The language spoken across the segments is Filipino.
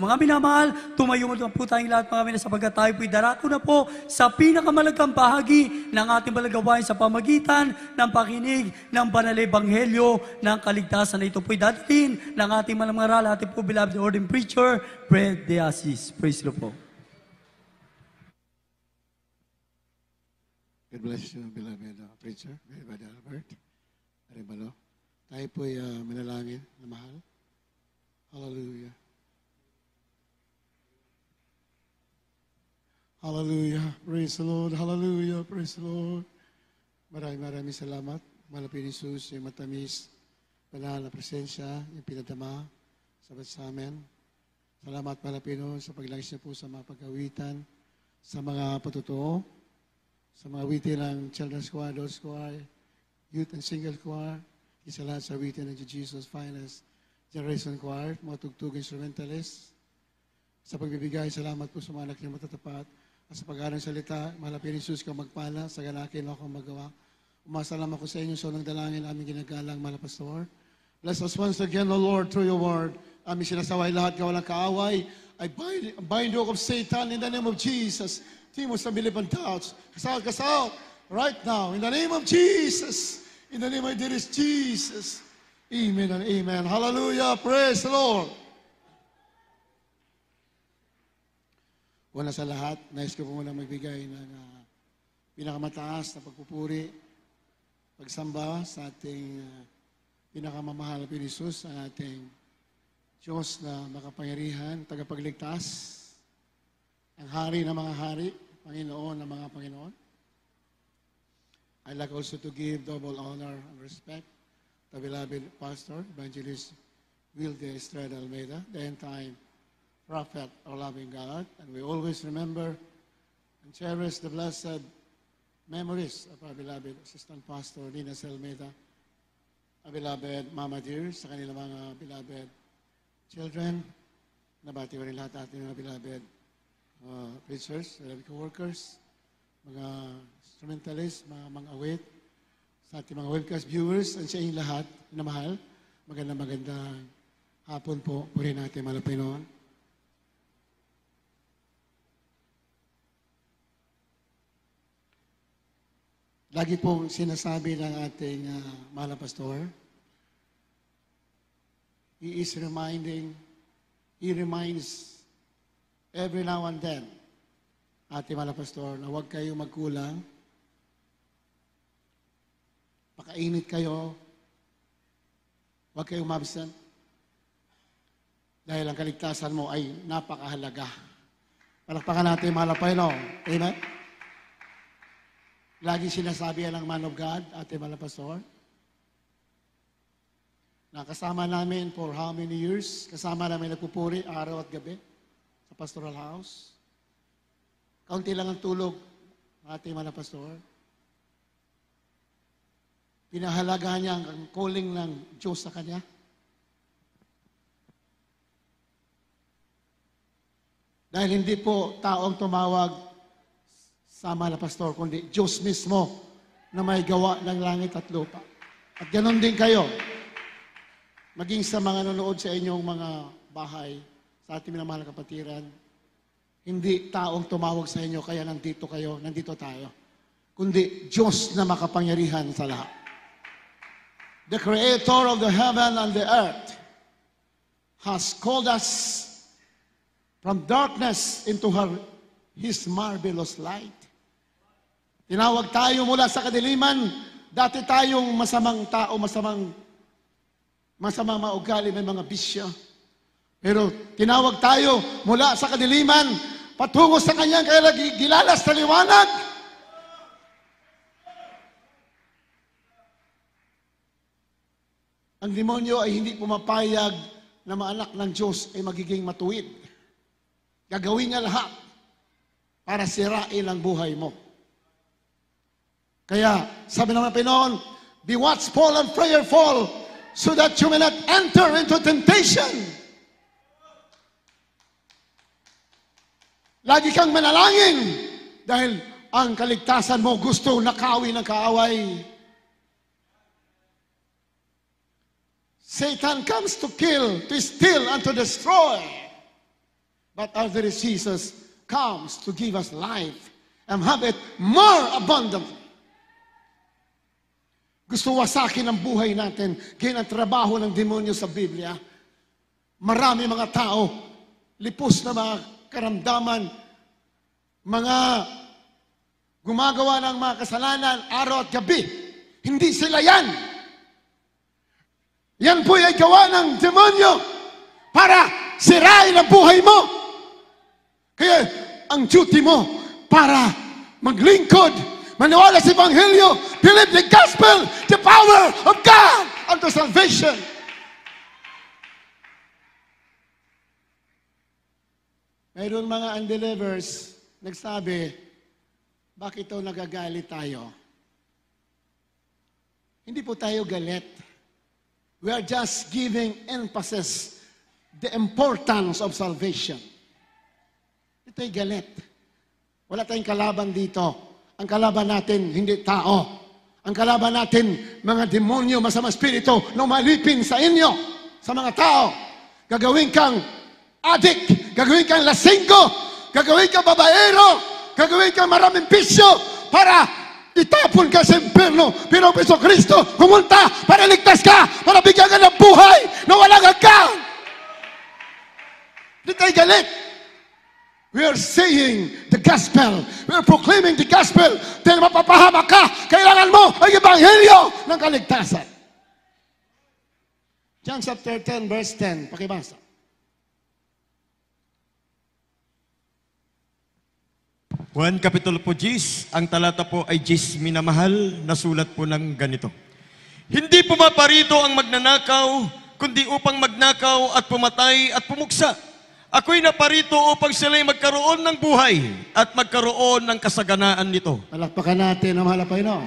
Mga minamahal, tumayo mo po tayong lahat mga minamahal sapagkat tayo po'y darako na po sa pinakamalagang bahagi ng ating balagawain sa pamagitan ng pakinig ng banal ebanghelyo ng kaligtasan na ito po'y dadating ng ating malamangaral, ating po beloved ordained preacher, Fred De Assis. Praise the po. God bless you, beloved uh, preacher, beloved Albert. Arevalo. Tayo po'y uh, manalangin na mahal. Hallelujah. Hallelujah. Praise the Lord. Hallelujah. Praise the Lord. Maraming maraming salamat. Malapit ni Jesus, yung matamis, banal na presensya, yung pinadama sa bansa amin. Salamat Malapino sa paglangis niya po sa mga pagawitan, sa mga patutuo, sa mga witin ng Children's Choir, Adults Choir, Youth and Single Choir, isa lahat sa witin ng Jesus Finest Generation Choir, mga tugtog instrumentalists. Sa pagbibigay, salamat po sa mga anak niyo matatapat sa pag salita. Malapit ni Jesus ka magpala, sa ganakin ako magawa. Umasalam ako sa inyo sa unang dalangin aming ginagalang malapastor. Bless us once again, O Lord, through your word. Aming sinasaway lahat kawalang kaaway. I bind, bind you of Satan in the name of Jesus. Timos na bilipan touch. Kasal, kasal. Right now, in the name of Jesus. In the name of dearest Jesus. Amen and amen. Hallelujah. Praise the Lord. Wala sa lahat, nais ko po muna magbigay ng uh, pinakamataas na pagpupuri, pagsamba sa ating uh, pinakamamahal na Jesus, sa ating Diyos na makapangyarihan, tagapagligtas, ang hari ng mga hari, Panginoon ng mga Panginoon. I'd like also to give double honor and respect to beloved Pastor Evangelist Wilde Estrada Almeida, the entire Prophet Olavingaat, and we always remember and cherish the blessed memories of our beloved Assistant Pastor Nina Selmeda, our beloved Mama Dear, sa kanilang mga beloved children, nabati ko rin lahat ating mga beloved uh, preachers, beloved co-workers, mga instrumentalists, mga mga awit, sa ating mga webcast viewers, and sa inyong lahat na mahal, maganda maganda hapon po, puri natin malapinoon. Lagi pong sinasabi ng ating uh, mahal pastor, he is reminding, he reminds every now and then, ating mahal pastor, na huwag kayo magkulang, pakainit kayo, huwag kayong mabsent, dahil ang kaligtasan mo ay napakahalaga. Palakpakan natin, mahal Panginoon. Amen? Lagi sinasabi yan ng man of God, Ate Malapastor. Pastor. Nakasama namin for how many years? Kasama namin nagpupuri araw at gabi sa pastoral house. Kaunti lang ang tulog, Ate Malapastor. Pastor. Pinahalaga niya ang calling ng Diyos sa kanya. Dahil hindi po taong tumawag sama na pastor, kundi Diyos mismo na may gawa ng langit at lupa. At ganon din kayo, maging sa mga nanonood sa inyong mga bahay, sa ating minamahal na kapatiran, hindi taong tumawag sa inyo, kaya nandito kayo, nandito tayo. Kundi Diyos na makapangyarihan sa lahat. The Creator of the heaven and the earth has called us from darkness into her, His marvelous light. Tinawag tayo mula sa kadiliman. Dati tayong masamang tao, masamang masamang maugali, may mga bisyo. Pero tinawag tayo mula sa kadiliman, patungo sa kanyang gilalas sa liwanag. Ang demonyo ay hindi pumapayag na maanak ng Diyos ay magiging matuwid. Gagawin niya lahat para sirain ang buhay mo. Kaya, sabi naman Pinoon, be watchful and prayerful so that you may not enter into temptation. Lagi kang manalangin dahil ang kaligtasan mo gusto nakawi ng kaaway. Satan comes to kill, to steal, and to destroy. But our very Jesus comes to give us life and have it more abundantly. Gusto wasakin ang buhay natin. Ganyan ang trabaho ng demonyo sa Biblia. Marami mga tao, lipos na mga karamdaman, mga gumagawa ng mga kasalanan araw at gabi. Hindi sila yan. Yan po ay gawa ng demonyo para sirain ang buhay mo. Kaya ang duty mo para maglingkod Maniwala sa Ebanghelyo. Believe the gospel, the power of God unto salvation. Mayroon mga unbelievers nagsabi, bakit daw nagagalit tayo? Hindi po tayo galit. We are just giving emphasis the importance of salvation. Ito'y galit. Wala tayong kalaban dito. Ang kalaban natin, hindi tao. Ang kalaban natin, mga demonyo, masama spirito, na malipin sa inyo, sa mga tao. Gagawin kang adik, gagawin kang lasingo, gagawin kang babaero, gagawin kang maraming pisyo para itapon ka sa impyerno. Pero Piso Kristo, kumunta para ligtas ka, para bigyan ka ng buhay na walang hanggang. Hindi tayo galit. We are saying the gospel. We are proclaiming the gospel. Dahil mapapahamak ka, kailangan mo ang ebanghelyo ng kaligtasan. John chapter 10, verse 10. Pakibasa. Juan Kapitulo po 10, ang talata po ay 10 minamahal, nasulat po ng ganito. Hindi pumaparito ang magnanakaw, kundi upang magnakaw at pumatay at pumuksa Ako'y naparito upang sila'y magkaroon ng buhay at magkaroon ng kasaganaan nito. Palakpakan natin ang mahal no?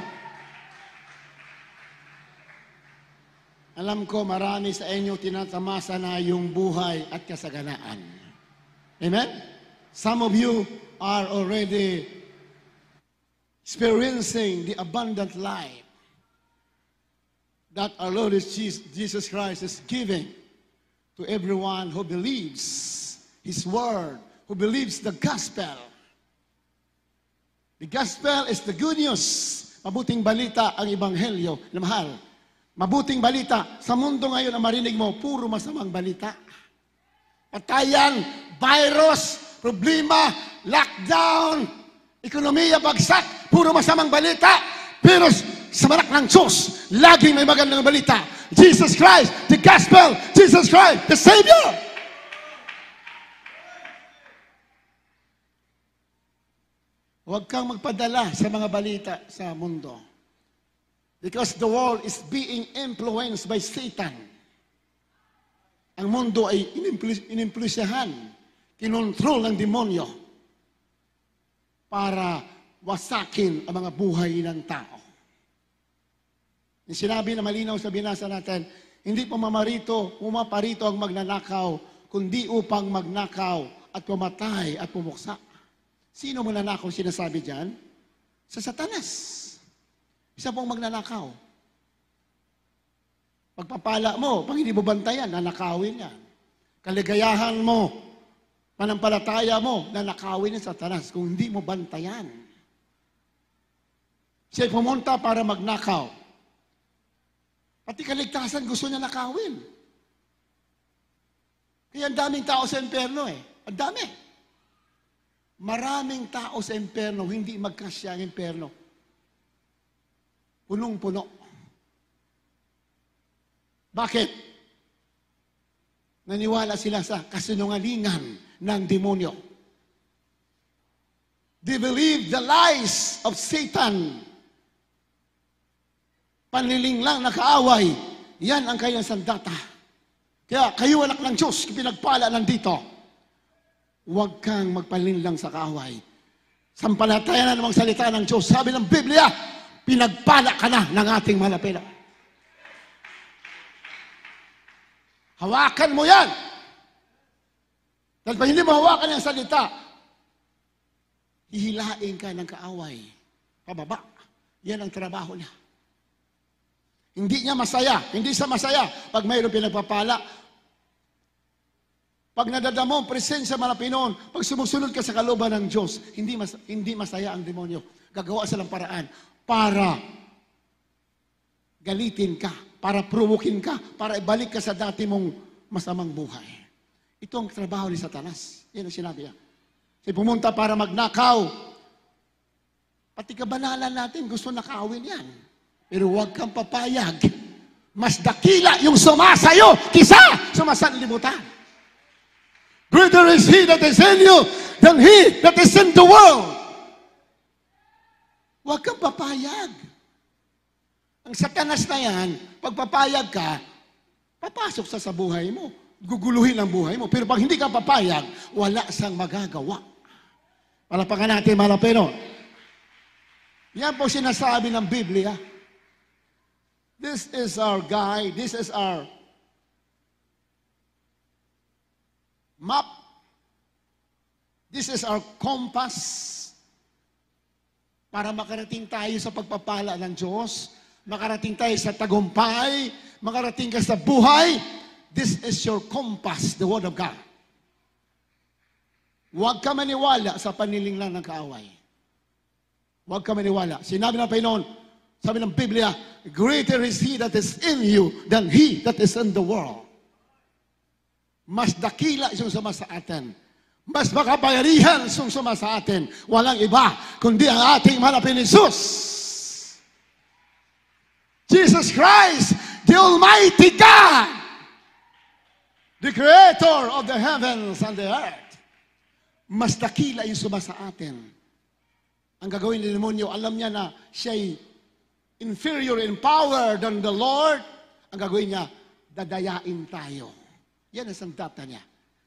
Alam ko marami sa inyo tinatamasa na yung buhay at kasaganaan. Amen? Some of you are already experiencing the abundant life that our Lord Jesus Christ is giving to everyone who believes His word, who believes the gospel. The gospel is the good news. Mabuting balita ang ebanghelyo na mahal. Mabuting balita. Sa mundo ngayon na marinig mo, puro masamang balita. Patayan, virus, problema, lockdown, ekonomiya bagsak, puro masamang balita. Pero sa manak ng Diyos, laging may magandang balita. Jesus Christ, the gospel, Jesus Christ, the Savior. Huwag kang magpadala sa mga balita sa mundo. Because the world is being influenced by Satan. Ang mundo ay inimplusahan, kinontrol ng demonyo para wasakin ang mga buhay ng tao. Yung sinabi na malinaw sa binasa natin, hindi pumamarito, pumaparito ang magnanakaw, kundi upang magnakaw at pumatay at pumuksa. Sino mo mananakaw sinasabi diyan? Sa satanas. Isa pong magnanakaw. Pagpapala mo, pag hindi mo bantayan, nanakawin yan. Kaligayahan mo, panampalataya mo, nanakawin ng satanas kung hindi mo bantayan. Siya pumunta para magnakaw. Pati kaligtasan gusto niya nakawin. Kaya ang daming tao sa impyerno eh. Ang dami. Maraming tao sa impyerno, hindi magkasya ang impyerno. Punong-puno. Bakit? Naniwala sila sa kasinungalingan ng demonyo. They believe the lies of Satan. Panliling lang na kaaway. Yan ang kayang sandata. Kaya kayo anak ng Diyos, pinagpala nandito. dito. Huwag kang magpalinlang sa kaaway. Sampalataya na namang salita ng Diyos. Sabi ng Biblia, pinagpala ka na ng ating malapela. Hawakan mo yan. Dahil pag hindi mo hawakan yung salita, hihilain ka ng kaaway. Pababa. Yan ang trabaho niya. Hindi niya masaya. Hindi siya masaya pag mayroong pinagpapala pag nadadamo ang presensya malapinon, pag sumusunod ka sa kalooban ng Diyos, hindi, mas, hindi masaya ang demonyo. Gagawa silang paraan para galitin ka, para provokin ka, para ibalik ka sa dati mong masamang buhay. Ito ang trabaho ni Satanas. Yan ang sinabi niya. Si pumunta para magnakaw. Pati kabanalan natin, gusto nakawin yan. Pero huwag kang papayag. Mas dakila yung sumasayo kisa sumasanlibutan. Greater is he that is in you than he that is in the world. Huwag kang papayag. Ang satanas na yan, pagpapayag ka, papasok sa sa buhay mo. Guguluhin ang buhay mo. Pero pag hindi ka papayag, wala sang magagawa. Palapakan natin, malapeno. Yan po sinasabi ng Biblia. This is our guide. This is our This is our compass para makarating tayo sa pagpapala ng Diyos, makarating tayo sa tagumpay, makarating ka sa buhay. This is your compass, the Word of God. Huwag ka maniwala sa paniling lang ng kaaway. Huwag ka maniwala. Sinabi ng Panginoon, sabi ng Biblia, greater is He that is in you than He that is in the world. Mas dakila isang sama sa atin mas makapangyarihan sumsuma sa atin. Walang iba, kundi ang ating malapin Jesus. Jesus Christ, the Almighty God, the Creator of the heavens and the earth. Mas dakila yung suma sa atin. Ang gagawin ni demonyo, alam niya na siya'y inferior in power than the Lord. Ang gagawin niya, dadayain tayo. Yan ang sandata niya.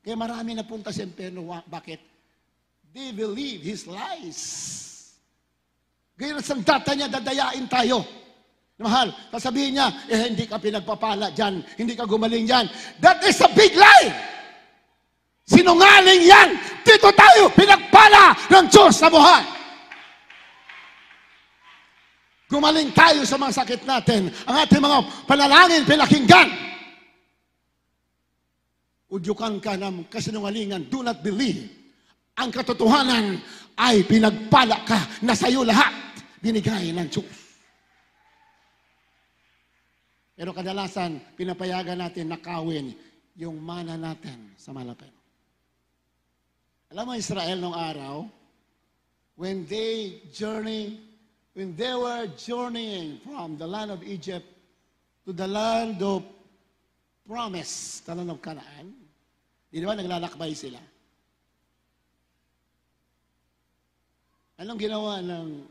Kaya marami napunta sa impyerno. Bakit? They believe his lies. Ganyan Gayon data niya, dadayain tayo. Mahal, sasabihin niya, eh hindi ka pinagpapala dyan, hindi ka gumaling dyan. That is a big lie! Sinungaling yan! Dito tayo pinagpala ng Diyos sa buhay! Gumaling tayo sa mga sakit natin. Ang ating mga panalangin, pinakinggan udyukan ka ng kasinungalingan. Do not believe. Ang katotohanan ay pinagpala ka na sa iyo lahat binigay ng Diyos. Pero kadalasan, pinapayagan natin nakawin yung mana natin sa malapit. Alam mo, Israel nung araw, when they journey, when they were journeying from the land of Egypt to the land of promise, tanan ng kanaan, di ba naglalakbay sila? Anong ginawa ng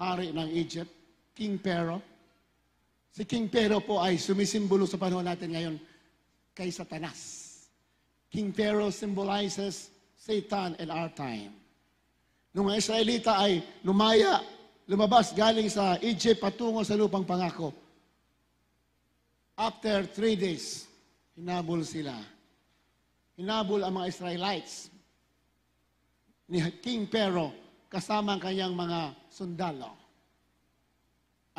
hari ng Egypt, King Pero? Si King Pero po ay sumisimbolo sa panahon natin ngayon kay Satanas. King Pero symbolizes Satan in our time. Nung mga Israelita ay lumaya, lumabas galing sa Egypt patungo sa lupang pangako, After three days, hinabol sila. Hinabol ang mga Israelites ni King Pero kasama ang kanyang mga sundalo.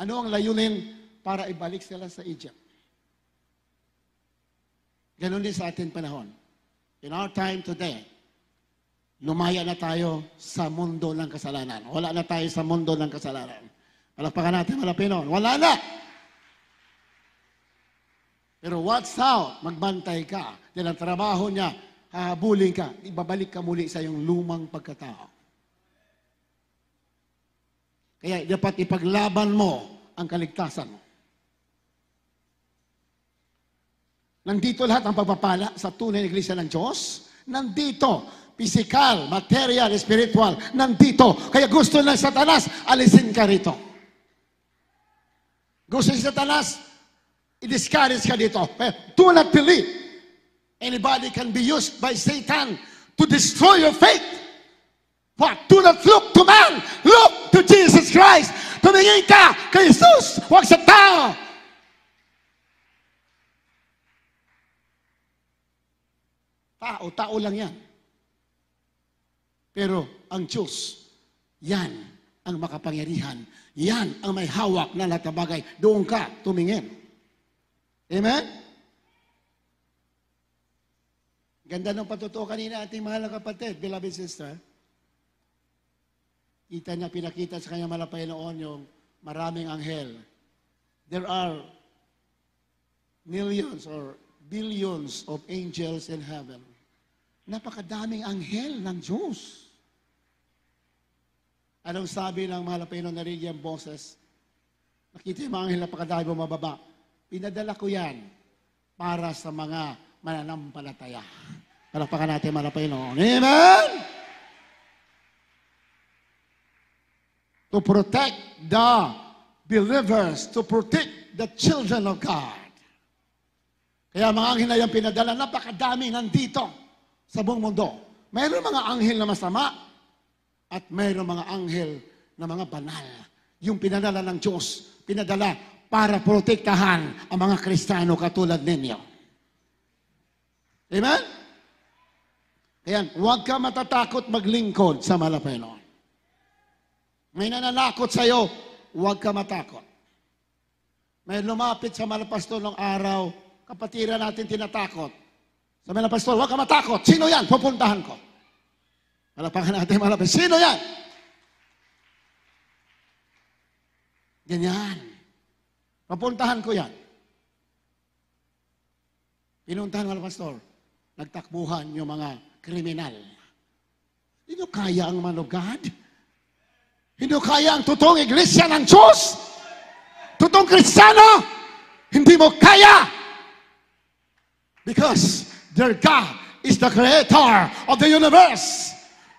Ano ang layunin para ibalik sila sa Egypt? Ganon din sa ating panahon. In our time today, lumaya na tayo sa mundo ng kasalanan. Wala na tayo sa mundo ng kasalanan. Palakpakan natin, malapinon. Wala na! Pero what's out? Magbantay ka. Yan ang trabaho niya. Hahabulin ka. Ibabalik ka muli sa iyong lumang pagkatao. Kaya dapat ipaglaban mo ang kaligtasan mo. Nandito lahat ang pagpapala sa tunay na iglesia ng Diyos. Nandito. Physical, material, spiritual. Nandito. Kaya gusto ng satanas, alisin ka rito. Gusto si satanas, i-discourage ka dito. Do not believe anybody can be used by Satan to destroy your faith. What? Do not look to man. Look to Jesus Christ. Tumingin ka kay Jesus. Huwag sa tao. Tao, tao lang yan. Pero ang Diyos, yan ang makapangyarihan. Yan ang may hawak na lahat ng bagay. Doon ka tumingin. Amen? Ganda ng patutuo kanina ating mahal na kapatid, beloved sister. Kita niya, pinakita sa kanya malapay noon yung maraming anghel. There are millions or billions of angels in heaven. Napakadaming anghel ng Diyos. Anong sabi ng mga Lapino na rin yung boses? Nakita yung mga anghel, napakadami bumababa. Pinadala ko yan para sa mga mananampalataya. Palakpakan natin mga Panginoon. Amen! To protect the believers, to protect the children of God. Kaya mga anghel na yung pinadala, napakadami nandito sa buong mundo. Mayroon mga anghel na masama at mayroon mga anghel na mga banal. Yung pinadala ng Diyos, pinadala para protektahan ang mga Kristiyano katulad ninyo. Amen? Ayan, huwag ka matatakot maglingkod sa malapeno. May nananakot sa'yo, huwag ka matakot. May lumapit sa malapastor ng araw, kapatira natin tinatakot. Sa malapastor, huwag ka matakot. Sino yan? Pupuntahan ko. Malapakan natin malapit. Sino yan? Ganyan. Napuntahan ko yan. Pinuntahan ng Pastor, nagtakbuhan yung mga kriminal. Hindi kaya ang man of God? Hindi kaya ang totoong iglesia ng Diyos? Totoong kristyano? Hindi mo kaya! Because their God is the creator of the universe.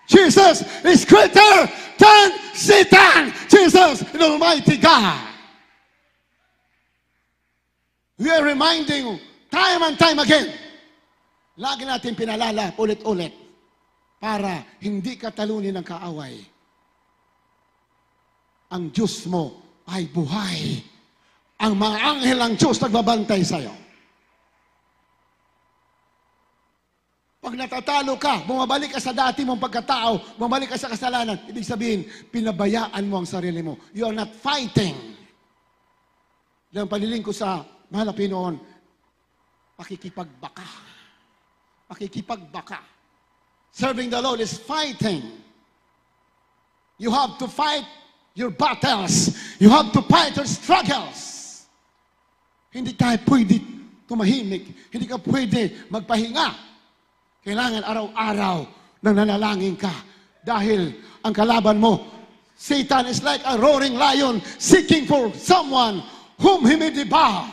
Jesus is greater than Satan. Jesus is the Almighty God. We are reminding you time and time again. Lagi natin pinalala ulit-ulit para hindi ka talunin ng kaaway. Ang Diyos mo ay buhay. Ang mga anghel ng Diyos nagbabantay sa'yo. Pag natatalo ka, bumabalik ka sa dati mong pagkatao, bumabalik ka sa kasalanan, ibig sabihin, pinabayaan mo ang sarili mo. You are not fighting. Dahil paniling ko sa Mahal na Pinoon, pakikipagbaka. Pakikipagbaka. Serving the Lord is fighting. You have to fight your battles. You have to fight your struggles. Hindi tayo pwede tumahimik. Hindi ka pwede magpahinga. Kailangan araw-araw nang nanalangin ka. Dahil ang kalaban mo, Satan is like a roaring lion seeking for someone whom he may devour.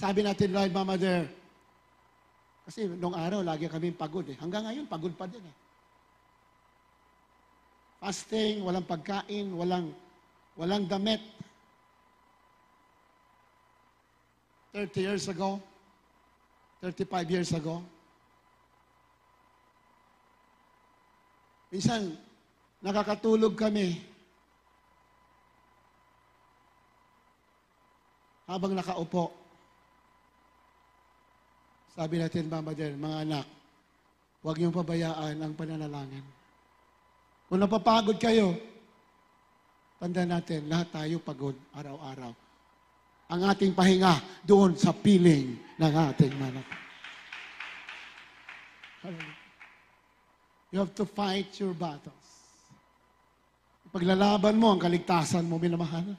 Sabi natin, Lord, Mama Dear, kasi nung araw, lagi kami pagod eh. Hanggang ngayon, pagod pa din eh. Fasting, walang pagkain, walang, walang damit. 30 years ago, 35 years ago, Minsan, nakakatulog kami habang nakaupo. Sabi natin, Mama Del, mga anak, huwag niyong pabayaan ang pananalangin. Kung napapagod kayo, tanda natin, lahat tayo pagod araw-araw. Ang ating pahinga doon sa piling ng ating manap. You have to fight your battles. Paglalaban mo ang kaligtasan mo, minamahal.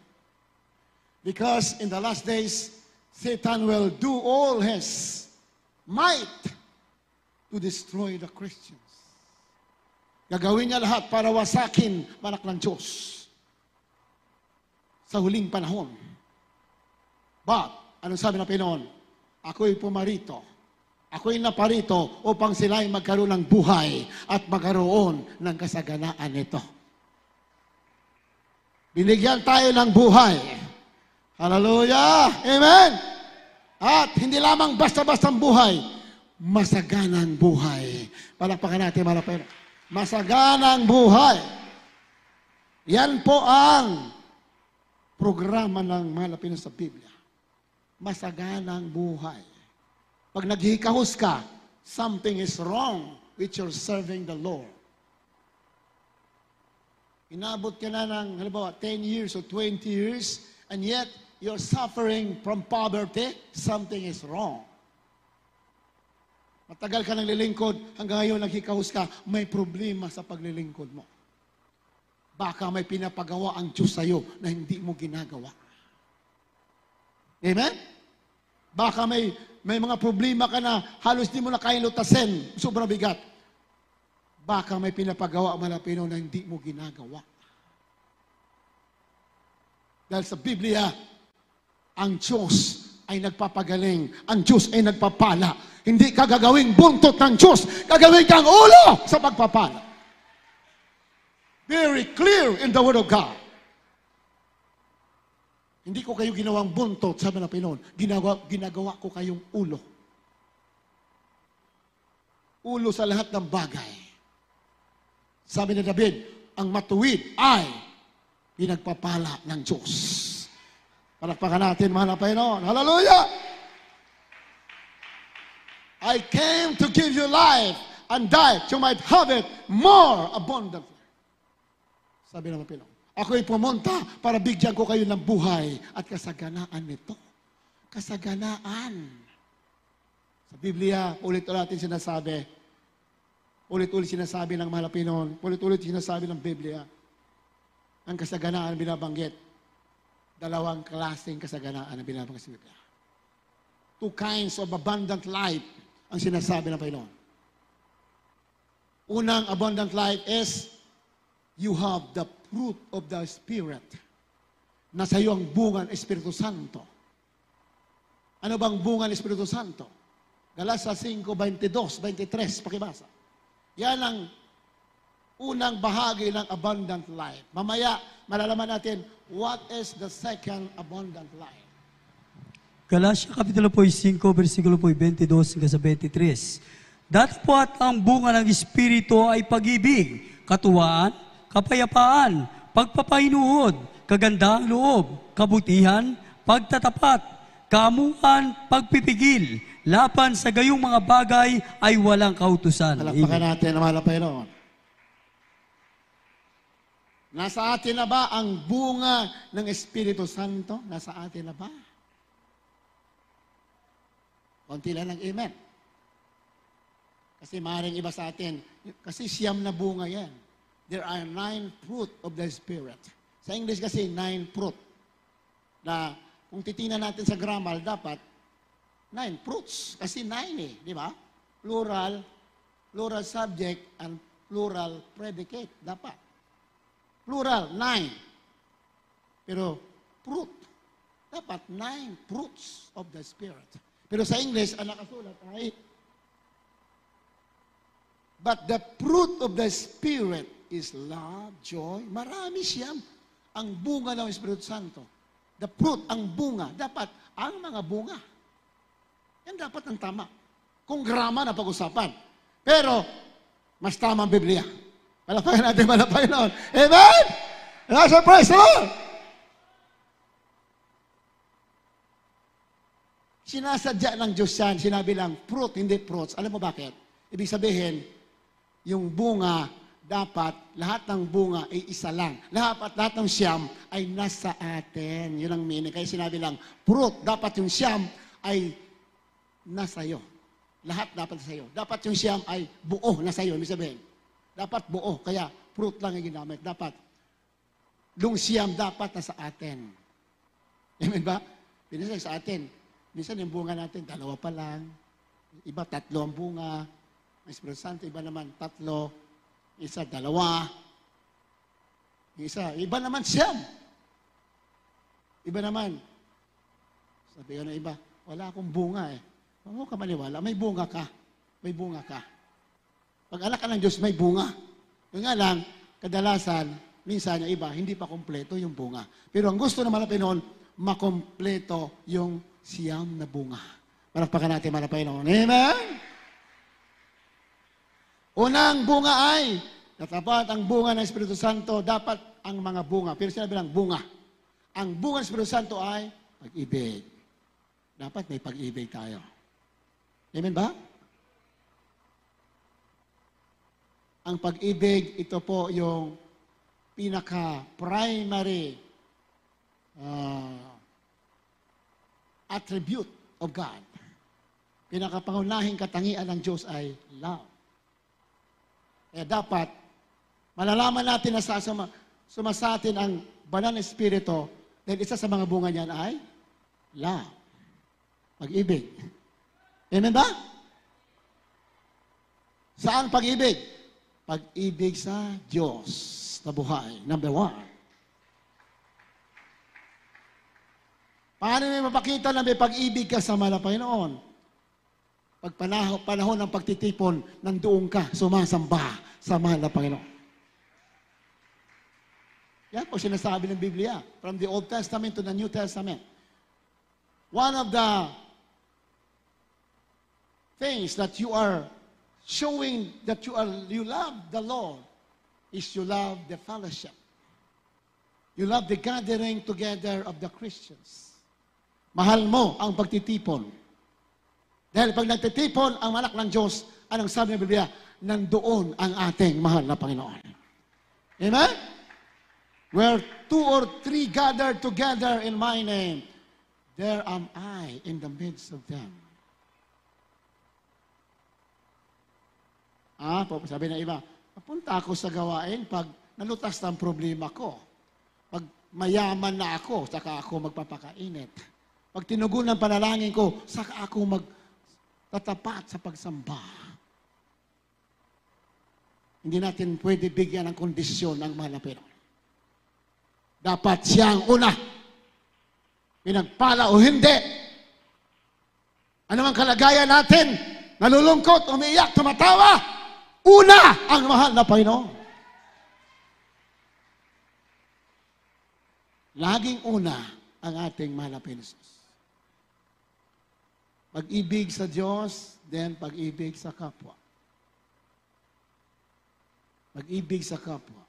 Because in the last days, Satan will do all his might to destroy the Christians. Gagawin niya lahat para wasakin manak ng Diyos sa huling panahon. But, anong sabi ng Pinoon? Ako'y pumarito. Ako'y naparito upang sila'y magkaroon ng buhay at magkaroon ng kasaganaan nito. Binigyan tayo ng buhay. Hallelujah! Amen! At hindi lamang basta-bastang buhay, masaganang buhay. Palakpakan natin, malapit. Masaganang buhay. Yan po ang programa ng malapit sa Biblia. Masaganang buhay. Pag naghihikahos ka, something is wrong with your serving the Lord. Inabot ka na ng, halimbawa, 10 years or 20 years, and yet, you're suffering from poverty, something is wrong. Matagal ka naglilingkod, hanggang ngayon naghikahos ka, may problema sa paglilingkod mo. Baka may pinapagawa ang Diyos sa'yo na hindi mo ginagawa. Amen? Baka may, may mga problema ka na halos hindi mo na kaya lutasin, sobrang bigat. Baka may pinapagawa ang malapino na hindi mo ginagawa. Dahil sa Biblia, ang Diyos ay nagpapagaling. Ang Diyos ay nagpapala. Hindi ka gagawing buntot ng Diyos. Gagawin kang ulo sa pagpapala. Very clear in the Word of God. Hindi ko kayo ginawang buntot, sabi ng Pinoon. Ginagawa, ginagawa ko kayong ulo. Ulo sa lahat ng bagay. Sabi ni David, ang matuwid ay pinagpapala ng Diyos. Palakpakan natin, mga Panginoon. Hallelujah! I came to give you life and die so you might have it more abundantly. Sabi ng Panginoon. Ako'y pumunta para bigyan ko kayo ng buhay at kasaganaan nito. Kasaganaan. Sa Biblia, ulit-ulit natin sinasabi, ulit-ulit sinasabi ng mahal Malapinon, ulit-ulit sinasabi ng Biblia, ang kasaganaan binabanggit dalawang klaseng kasaganaan na binabangkas ni Biblia. Two kinds of abundant life ang sinasabi ng Panginoon. Unang abundant life is you have the fruit of the Spirit. na sa iyo ang bunga ng Espiritu Santo. Ano bang bunga ng Espiritu Santo? Galasa 5, 22, 23, pakibasa. Yan ang unang bahagi ng abundant life. Mamaya, malalaman natin, what is the second abundant life? Galatia Kapitulo po 5, versikulo po 22 hanggang sa 23. Dati po at ang bunga ng Espiritu ay pag-ibig, katuwaan, kapayapaan, pagpapainuod, kagandaang loob, kabutihan, pagtatapat, kamuhan, pagpipigil, laban sa gayong mga bagay ay walang kautusan. Palakpakan natin ang mahal Panginoon. Nasa atin na ba ang bunga ng Espiritu Santo? Nasa atin na ba? Konti lang ng amen. Kasi maaaring iba sa atin, kasi siyam na bunga yan. There are nine fruit of the Spirit. Sa English kasi, nine fruit. Na kung titingnan natin sa grammar, dapat nine fruits. Kasi nine eh, di ba? Plural, plural subject, and plural predicate. Dapat. Plural, nine. Pero fruit. Dapat nine fruits of the Spirit. Pero sa English, ang nakasulat ay, But the fruit of the Spirit is love, joy. Marami siyang ang bunga ng Espiritu Santo. The fruit, ang bunga. Dapat ang mga bunga. Yan dapat ang tama. Kung grama na pag-usapan. Pero, mas tama ang Biblia. Malapakan natin, malapakan noon. Amen? Nasa praise the Lord. Sinasadya ng Diyos yan. Sinabi lang, fruit, hindi fruits. Alam mo bakit? Ibig sabihin, yung bunga, dapat lahat ng bunga ay isa lang. Lahat lahat ng siyam ay nasa atin. Yun ang meaning. Kaya sinabi lang, fruit, dapat yung siyam ay nasa iyo. Lahat dapat sa iyo. Dapat yung siyam ay buo na sa iyo. Ibig sabihin, dapat buo, kaya fruit lang yung ginamit. Dapat. Yung siyam dapat na sa atin. Amen ba? Pinasay sa atin. Minsan yung bunga natin, dalawa pa lang. Iba, tatlo ang bunga. May Espiritu Santo, iba naman, tatlo. Isa, dalawa. Isa, iba naman, siyam. Iba naman. Sabi ko na iba, wala akong bunga eh. Huwag mo ka maniwala, may bunga ka. May bunga ka. Pag anak ka ng Diyos, may bunga. Yun nga lang, kadalasan, minsan yung iba, hindi pa kompleto yung bunga. Pero ang gusto naman ng Pinoon, makompleto yung siyam na bunga. Malakpakan natin, mga Panginoon. Amen? Unang bunga ay, natapat ang bunga ng Espiritu Santo, dapat ang mga bunga. Pero sinabi lang, bunga. Ang bunga ng Espiritu Santo ay pag-ibig. Dapat may pag-ibig tayo. Amen ba? Ang pag-ibig, ito po yung pinaka-primary uh, attribute of God. Pinakapangunahing katangian ng Diyos ay love. Kaya dapat, malalaman natin na sa sasama, sumasatin ang banal na espiritu, dahil isa sa mga bunga niyan ay love. Pag-ibig. Amen ba? Saan pag-ibig? Pag-ibig sa Diyos na buhay. Number one. Paano may mapakita na may pag-ibig ka sa mga Panginoon? Pag panahon, panahon ng pagtitipon, nandoon ka, sumasamba sa mahal na Panginoon. Yan po sinasabi ng Biblia. From the Old Testament to the New Testament. One of the things that you are showing that you are you love the Lord is you love the fellowship. You love the gathering together of the Christians. Mahal mo ang pagtitipon. Dahil pag nagtitipon ang anak ng Diyos, anong sabi ng Biblia? Nandoon ang ating mahal na Panginoon. Amen? Where two or three gather together in my name, there am I in the midst of them. Ha? Ah, sabi na iba, Napunta ako sa gawain pag nalutas ng problema ko. Pag mayaman na ako, saka ako magpapakainit. Pag tinugon ng panalangin ko, saka ako magtatapat sa pagsamba. Hindi natin pwede bigyan ng kondisyon ng mahal na Pinoy. Dapat siya ang una. Pinagpala o hindi. Anumang kalagayan natin, nalulungkot, umiiyak, tumatawa, Una ang mahal na Panginoon. Laging una ang ating mahal na Panginoon. Pag-ibig sa Diyos, then pag-ibig sa kapwa. Pag-ibig sa kapwa.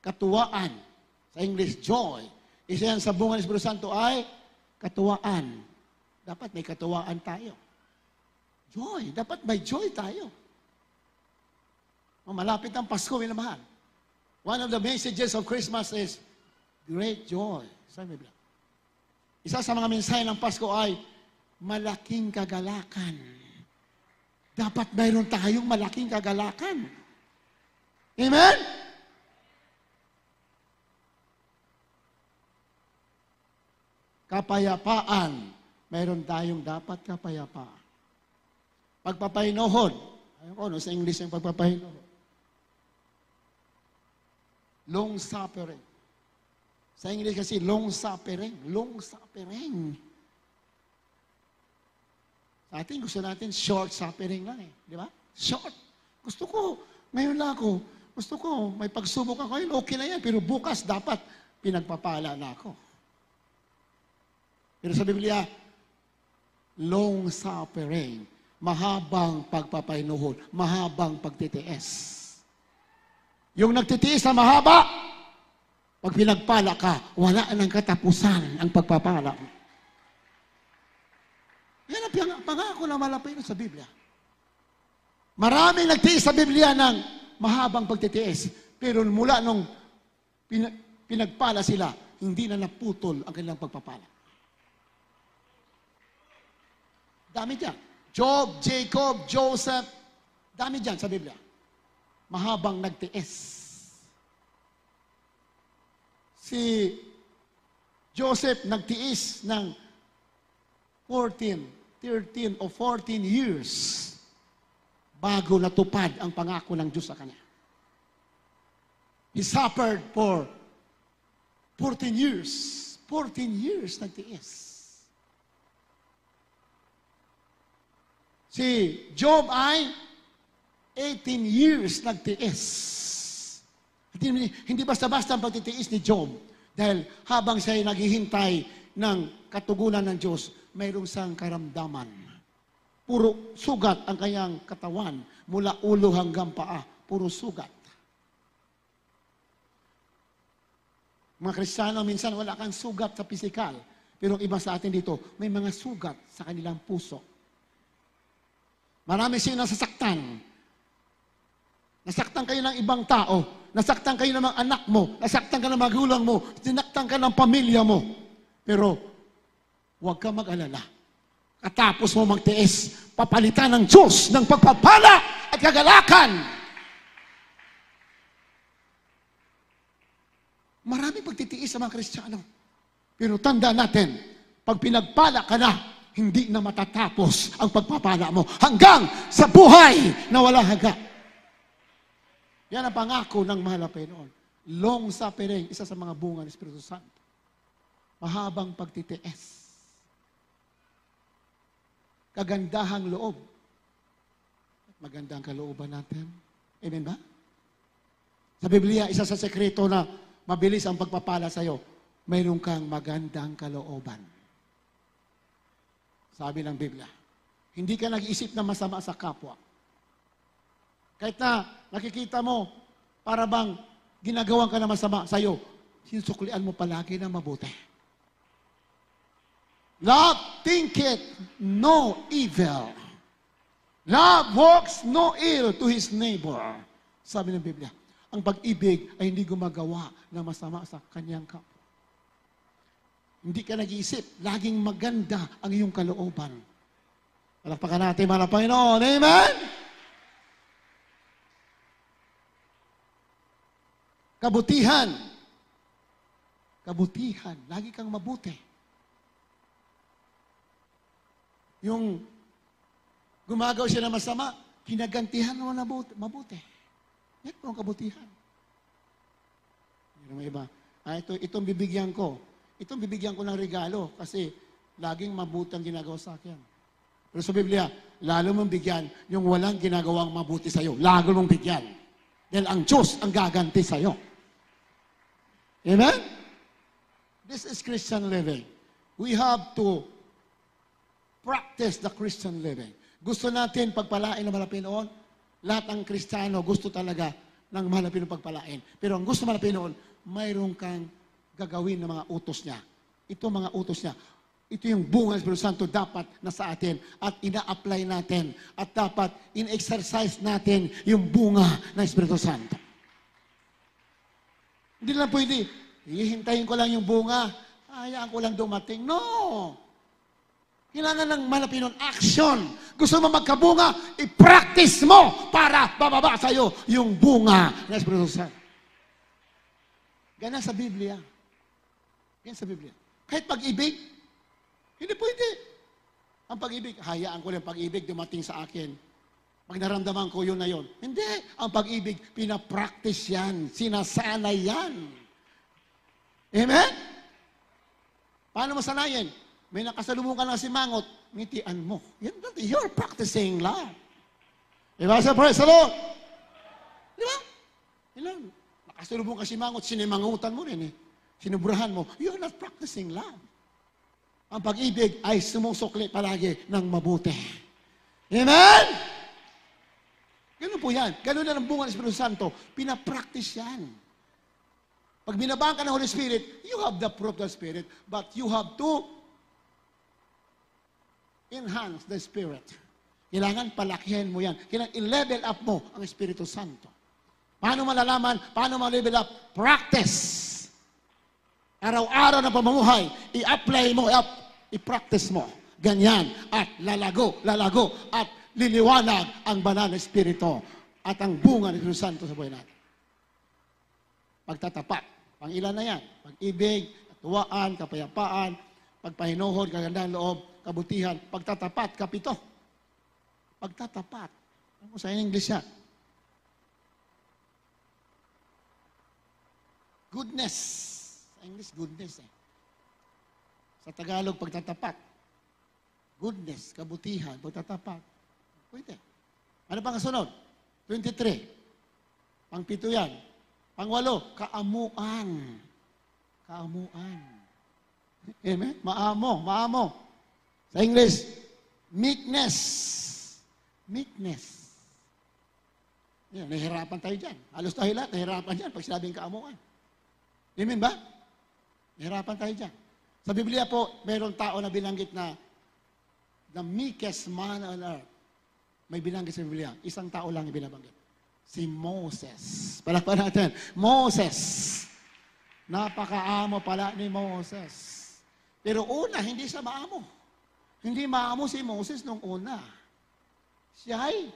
Katuwaan. Sa English, joy. Isa yan sa bunga ng Espiritu Santo ay katuwaan. Dapat may katuwaan tayo. Joy. Dapat may joy tayo. Oh, malapit ang Pasko, minamahal. One of the messages of Christmas is great joy. Sa Biblia. Isa sa mga mensahe ng Pasko ay malaking kagalakan. Dapat mayroon tayong malaking kagalakan. Amen? Kapayapaan. Mayroon tayong dapat kapayapaan. Pagpapainohod. Ayun ko, no, sa English yung pagpapainohod. Long suffering. Sa English kasi, long suffering. Long suffering. Sa atin, gusto natin short suffering lang eh. Di ba? Short. Gusto ko, ngayon lang ako, gusto ko, may pagsubok ako, yun, okay na yan, pero bukas dapat pinagpapala na ako. Pero sa Biblia, long suffering, mahabang pagpapainuhod, mahabang pagtitiis. Yung nagtitiis na mahaba, pag pinagpala ka, wala nang katapusan ang pagpapala. Yan ang pangako na malapit sa Biblia. Maraming nagtiis sa Biblia ng mahabang pagtitiis. Pero mula nung pinagpala sila, hindi na naputol ang kanilang pagpapala. Dami dyan. Job, Jacob, Joseph. Dami dyan sa Biblia mahabang nagtiis. Si Joseph nagtiis ng 14, 13 o 14 years bago natupad ang pangako ng Diyos sa kanya. He suffered for 14 years. 14 years nagtiis. Si Job ay 18 years nagtiis. Hindi, hindi basta-basta ang pagtitiis ni Job. Dahil habang siya ay naghihintay ng katugunan ng Diyos, mayroong siyang karamdaman. Puro sugat ang kanyang katawan mula ulo hanggang paa. Puro sugat. Mga Kristiyano, minsan wala kang sugat sa pisikal. Pero ang iba sa atin dito, may mga sugat sa kanilang puso. Marami siyang nasasaktan. Nasaktan kayo ng ibang tao. Nasaktan kayo ng mga anak mo. Nasaktan ka ng magulang mo. Sinaktan ka ng pamilya mo. Pero, huwag ka mag-alala. Katapos mo magtiis, papalitan ng Diyos ng pagpapala at kagalakan. Maraming pagtitiis sa mga Kristiyano. Pero tanda natin, pag pinagpala ka na, hindi na matatapos ang pagpapala mo hanggang sa buhay na wala hanggan. Yan ang pangako ng mahal na Panginoon. Long suffering, isa sa mga bunga ng Espiritu Santo. Mahabang pagtitiis. Kagandahang loob. At magandang kalooban natin. Amen ba? Sa Biblia, isa sa sekreto na mabilis ang pagpapala sa'yo, mayroon kang magandang kalooban. Sabi ng Biblia. Hindi ka nag-isip na masama sa kapwa kahit na nakikita mo, para bang ginagawan ka na masama sa'yo, sinusuklian mo palagi na mabuti. Love it no evil. Love works no ill to his neighbor. Sabi ng Biblia, ang pag-ibig ay hindi gumagawa na masama sa kanyang kapwa. Hindi ka nag-iisip. Laging maganda ang iyong kalooban. Palakpakan natin, mga Panginoon. Amen? Kabutihan. Kabutihan. Lagi kang mabuti. Yung gumagaw siya ng masama, kinagantihan mo na mabuti. mabuti. Yan po ang kabutihan. Yan ang iba. Ah, ito, itong bibigyan ko. Itong bibigyan ko ng regalo kasi laging mabuti ang ginagawa sa akin. Pero sa Biblia, lalo mong bigyan yung walang ginagawang mabuti sa iyo. Lalo mong bigyan. Dahil ang Diyos ang gaganti sa iyo. Amen? This is Christian living. We have to practice the Christian living. Gusto natin pagpalain ng noon? lahat ng Kristiyano gusto talaga ng malapinoon pagpalain. Pero ang gusto noon, mayroon kang gagawin ng mga utos niya. Ito mga utos niya. Ito yung bunga ng Espiritu Santo dapat na sa atin at ina-apply natin at dapat in-exercise natin yung bunga ng Espiritu Santo. Hindi lang pwede, hihintayin ko lang yung bunga, hayaan ko lang dumating. No! Kailangan ng malapit nun, action. Gusto mo magkabunga, i-practice mo para bababa sa'yo yung bunga ng Espiritu Santo. Ganyan sa Biblia. Ganyan sa Biblia. Kahit pag-ibig, hindi pwede. Ang pag-ibig, hayaan ko lang pag-ibig dumating sa akin pag naramdaman ko yun na yun. Hindi. Ang pag-ibig, pinapractice yan. Sinasanay yan. Amen? Paano mo sanayin? May nakasalubong ka na si Mangot, ngitian mo. You're practicing love. Diba? Sa praise the Lord. Di diba? Nakasalubong ka si Mangot, sinimangutan mo rin eh. Sinubrahan mo. You're not practicing love. Ang pag-ibig ay sumusukli palagi ng mabuti. Amen? Ganun po yan. Ganun lang ang bunga ng Espiritu Santo. Pinapractice yan. Pag binabaan ka ng Holy Spirit, you have the fruit of the Spirit, but you have to enhance the Spirit. Kailangan palakihin mo yan. Kailangan i-level up mo ang Espiritu Santo. Paano malalaman? Paano ma-level up? Practice. Araw-araw na pamumuhay, i-apply mo, i-practice mo. Ganyan. At lalago, lalago, at liliwanag ang banal na Espiritu at ang bunga ni Kristo Santo sa buhay natin. Pagtatapat. Pang ilan na yan? Pag-ibig, tuwaan, kapayapaan, pagpahinuhod, kagandahan loob, kabutihan, pagtatapat, kapito. Pagtatapat. Ano sa English yan? Goodness. Sa English, goodness eh. Sa Tagalog, pagtatapat. Goodness, kabutihan, pagtatapat. Pwede. Ano pang sunod? 23. Pang pito yan. Pang walo, kaamuan. Kaamuan. Amen? Maamo, maamo. Sa English, meekness. Meekness. Yan, nahihirapan tayo dyan. Halos tayo lahat, nahihirapan dyan pag sinabing kaamuan. Amen ba? Nahihirapan tayo dyan. Sa Biblia po, mayroong tao na binanggit na the meekest man on earth. May binanggit sa Biblia. Isang tao lang ibinabanggit. Si Moses. Palakpan natin. Moses. Napakaamo pala ni Moses. Pero una, hindi siya maamo. Hindi maamo si Moses nung una. Siya ay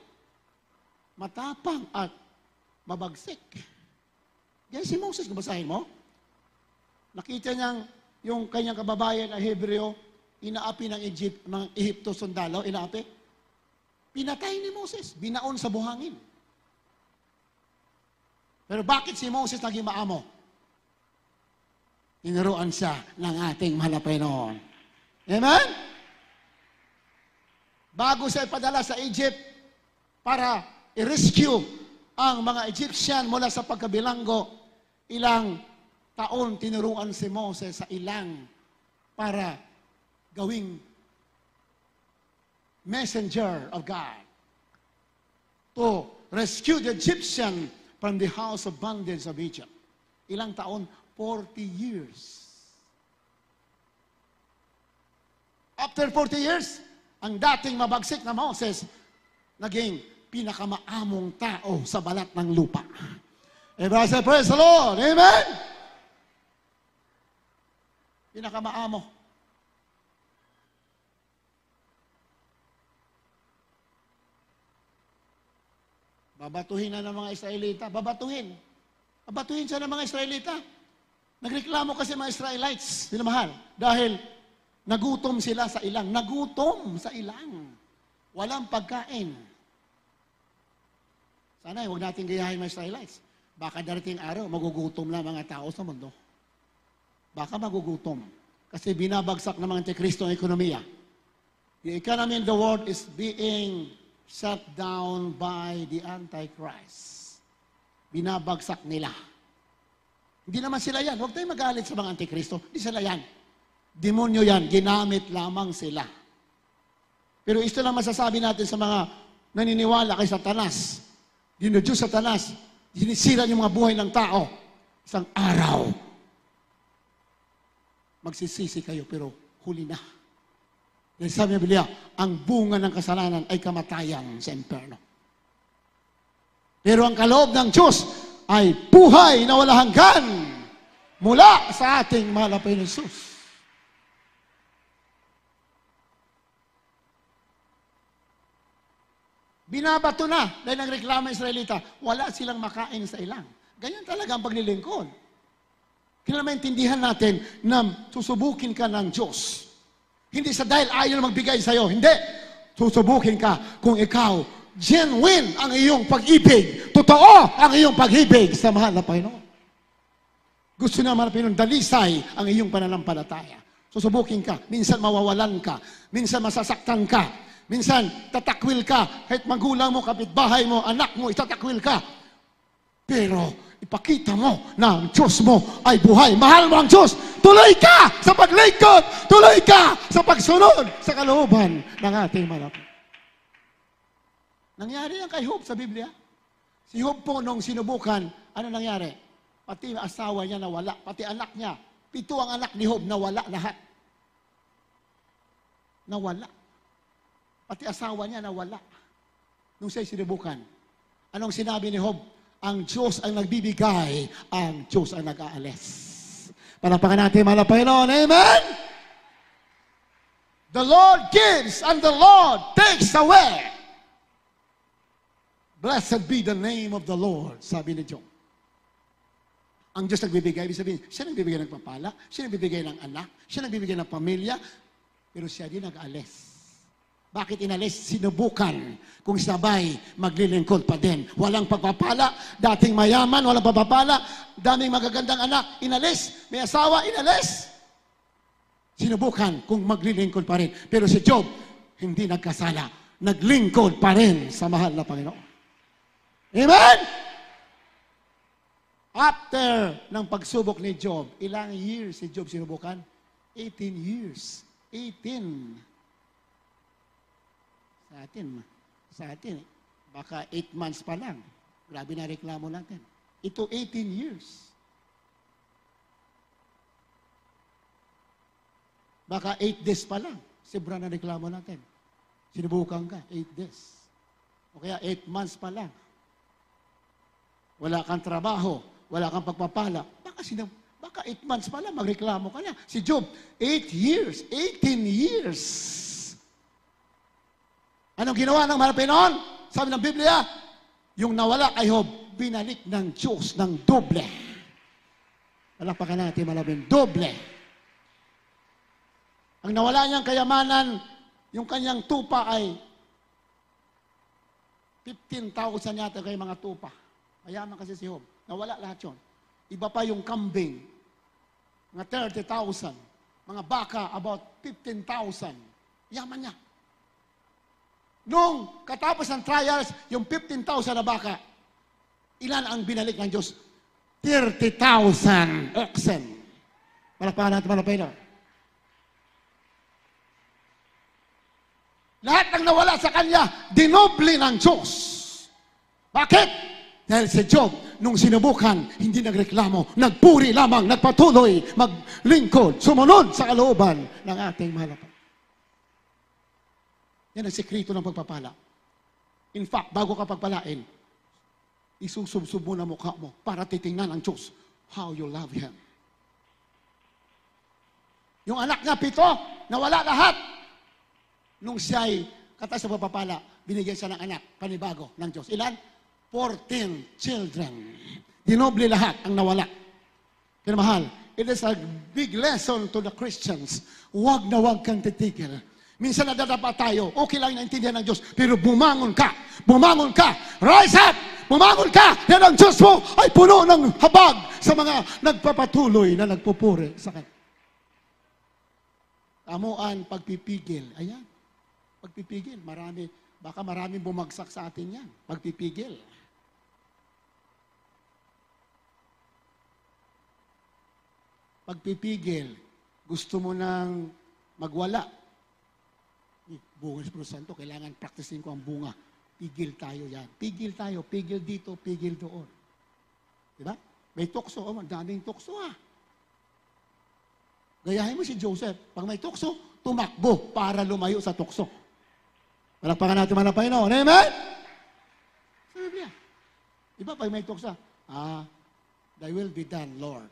matapang at mabagsik. Yan si Moses, kung mo. Nakita niyang yung kanyang kababayan na Hebreo, inaapi ng Egypt, ng Egypto sundalo, inaapi. Pinatay ni Moses, binaon sa buhangin. Pero bakit si Moses naging maamo? Tinuruan siya ng ating mahal na malapenoon. Amen? Bago siya ipadala sa Egypt para i-rescue ang mga Egyptian mula sa pagkabilanggo, ilang taon tinuruan si Moses sa ilang para gawing messenger of God to rescue the Egyptian from the house of bondage of Egypt. Ilang taon? 40 years. After 40 years, ang dating mabagsik na Moses, naging pinakamaamong tao sa balat ng lupa. Everybody say, praise the Lord. Amen? Pinakamaamo. Babatuhin na ng mga Israelita. Babatuhin. Babatuhin siya ng mga Israelita. Nagreklamo kasi mga Israelites, sinamahal, dahil nagutom sila sa ilang. Nagutom sa ilang. Walang pagkain. Sana huwag natin gayahin mga Israelites. Baka darating araw, magugutom na mga tao sa mundo. Baka magugutom. Kasi binabagsak ng mga Antikristo ang ekonomiya. The economy in the world is being shut down by the Antichrist. Binabagsak nila. Hindi naman sila yan. Huwag tayong magalit sa mga Antikristo. Hindi sila yan. Demonyo yan. Ginamit lamang sila. Pero ito lang masasabi natin sa mga naniniwala kay Satanas. Dinudyo Satanas. Dinisira yung mga buhay ng tao. Isang araw. Magsisisi kayo pero huli na. Dahil sabi ng Biblia, ang bunga ng kasalanan ay kamatayan sa imperno. Pero ang kaloob ng Diyos ay buhay na wala hanggan mula sa ating mahal na Jesus. Binabato na dahil nagreklamo ang Israelita, wala silang makain sa ilang. Ganyan talaga ang paglilingkod. Kailangan maintindihan natin na susubukin ka ng Diyos hindi sa dahil ayaw na magbigay sa'yo. Hindi. Susubukin ka kung ikaw, genuine ang iyong pag-ibig. Totoo ang iyong pag-ibig sa mahal na Panginoon. Gusto naman ng Panginoon, dalisay ang iyong pananampalataya. Susubukin ka. Minsan mawawalan ka. Minsan masasaktan ka. Minsan tatakwil ka. Kahit magulang mo, kapitbahay mo, anak mo, itatakwil ka. Pero ipakita mo na ang Diyos mo ay buhay. Mahal mo ang Diyos. Tuloy ka sa paglingkod. Tuloy ka sa pagsunod sa kalooban ng ating malapit. Nangyari yan kay Job sa Biblia. Si Job po nung sinubukan, ano nangyari? Pati asawa niya nawala, pati anak niya. Pito ang anak ni Job, nawala lahat. Nawala. Pati asawa niya nawala. Nung siya sinubukan, anong sinabi ni Job? Ang Diyos ang nagbibigay, ang Diyos ang nag-aalis. Palapakan natin mga Panginoon. Amen? The Lord gives and the Lord takes away. Blessed be the name of the Lord, sabi ni John. Ang Diyos nagbibigay, ibig sabihin, siya nagbibigay ng papala, siya nagbibigay ng anak, siya nagbibigay ng pamilya, pero siya din nag-alis. Bakit inalis? Sinubukan kung sabay maglilingkod pa din. Walang pagpapala, dating mayaman, walang pagpapala, daming magagandang anak, inalis, may asawa, inalis. Sinubukan kung maglilingkod pa rin. Pero si Job, hindi nagkasala. Naglingkod pa rin sa mahal na Panginoon. Amen? After ng pagsubok ni Job, ilang years si Job sinubukan? 18 years. 18 sa atin, sa atin, eh. baka 8 months pa lang. Grabe na reklamo natin. Ito 18 years. Baka 8 days pa lang. Sobra na reklamo natin. Sinubukan ka, 8 days. O kaya 8 months pa lang. Wala kang trabaho, wala kang pagpapala. Baka sinab baka 8 months pa lang, magreklamo ka na. Si Job, 8 years, 18 years. Anong ginawa ng Marapinon? Sabi ng Biblia, yung nawala kay Job, binalik ng Diyos ng doble. Palapakan natin malabing doble. Ang nawala niyang kayamanan, yung kanyang tupa ay 15,000 yata kay mga tupa. Mayaman kasi si Job. Nawala lahat yon. Iba pa yung kambing. Mga 30,000. Mga baka, about 15,000. Yaman niya. Nung katapos ng trials, yung 15,000 na baka, ilan ang binalik ng Diyos? 30,000 oxen. Malakpahan natin, malapay na. Lahat ng nawala sa kanya, dinoble ng Diyos. Bakit? Dahil si Job, nung sinubukan, hindi nagreklamo, nagpuri lamang, nagpatuloy, maglingkod, sumunod sa kalooban ng ating malapay. Yan ang sekreto ng pagpapala. In fact, bago ka pagpalain, isusubsub mo na mukha mo para titingnan ang Diyos how you love Him. Yung anak nga pito, nawala lahat. Nung siya ay katas sa papapala, binigyan siya ng anak, panibago ng Diyos. Ilan? 14 children. Dinoble lahat ang nawala. Pero mahal, it is a big lesson to the Christians. Huwag na huwag kang titigil Minsan nadadapa tayo. Okay lang naintindihan ng Diyos. Pero bumangon ka. Bumangon ka. Rise up! Bumangon ka! Yan ang Diyos mo ay puno ng habag sa mga nagpapatuloy na nagpupuri sa kanya. Amuan, pagpipigil. Ayan. Pagpipigil. Marami, baka maraming bumagsak sa atin yan. Pagpipigil. Pagpipigil. Gusto mo nang magwala bunga Espiritu santo, kailangan practicein ko ang bunga. Pigil tayo yan. Pigil tayo, pigil dito, pigil doon. Diba? May tukso, oh, daming tukso ah. Gayahin mo si Joseph. Pag may tukso, tumakbo para lumayo sa tukso. Palakpakan natin man ang Panginoon. Amen? Sa Biblia. Iba, pag may tukso, ah, thy will be done, Lord.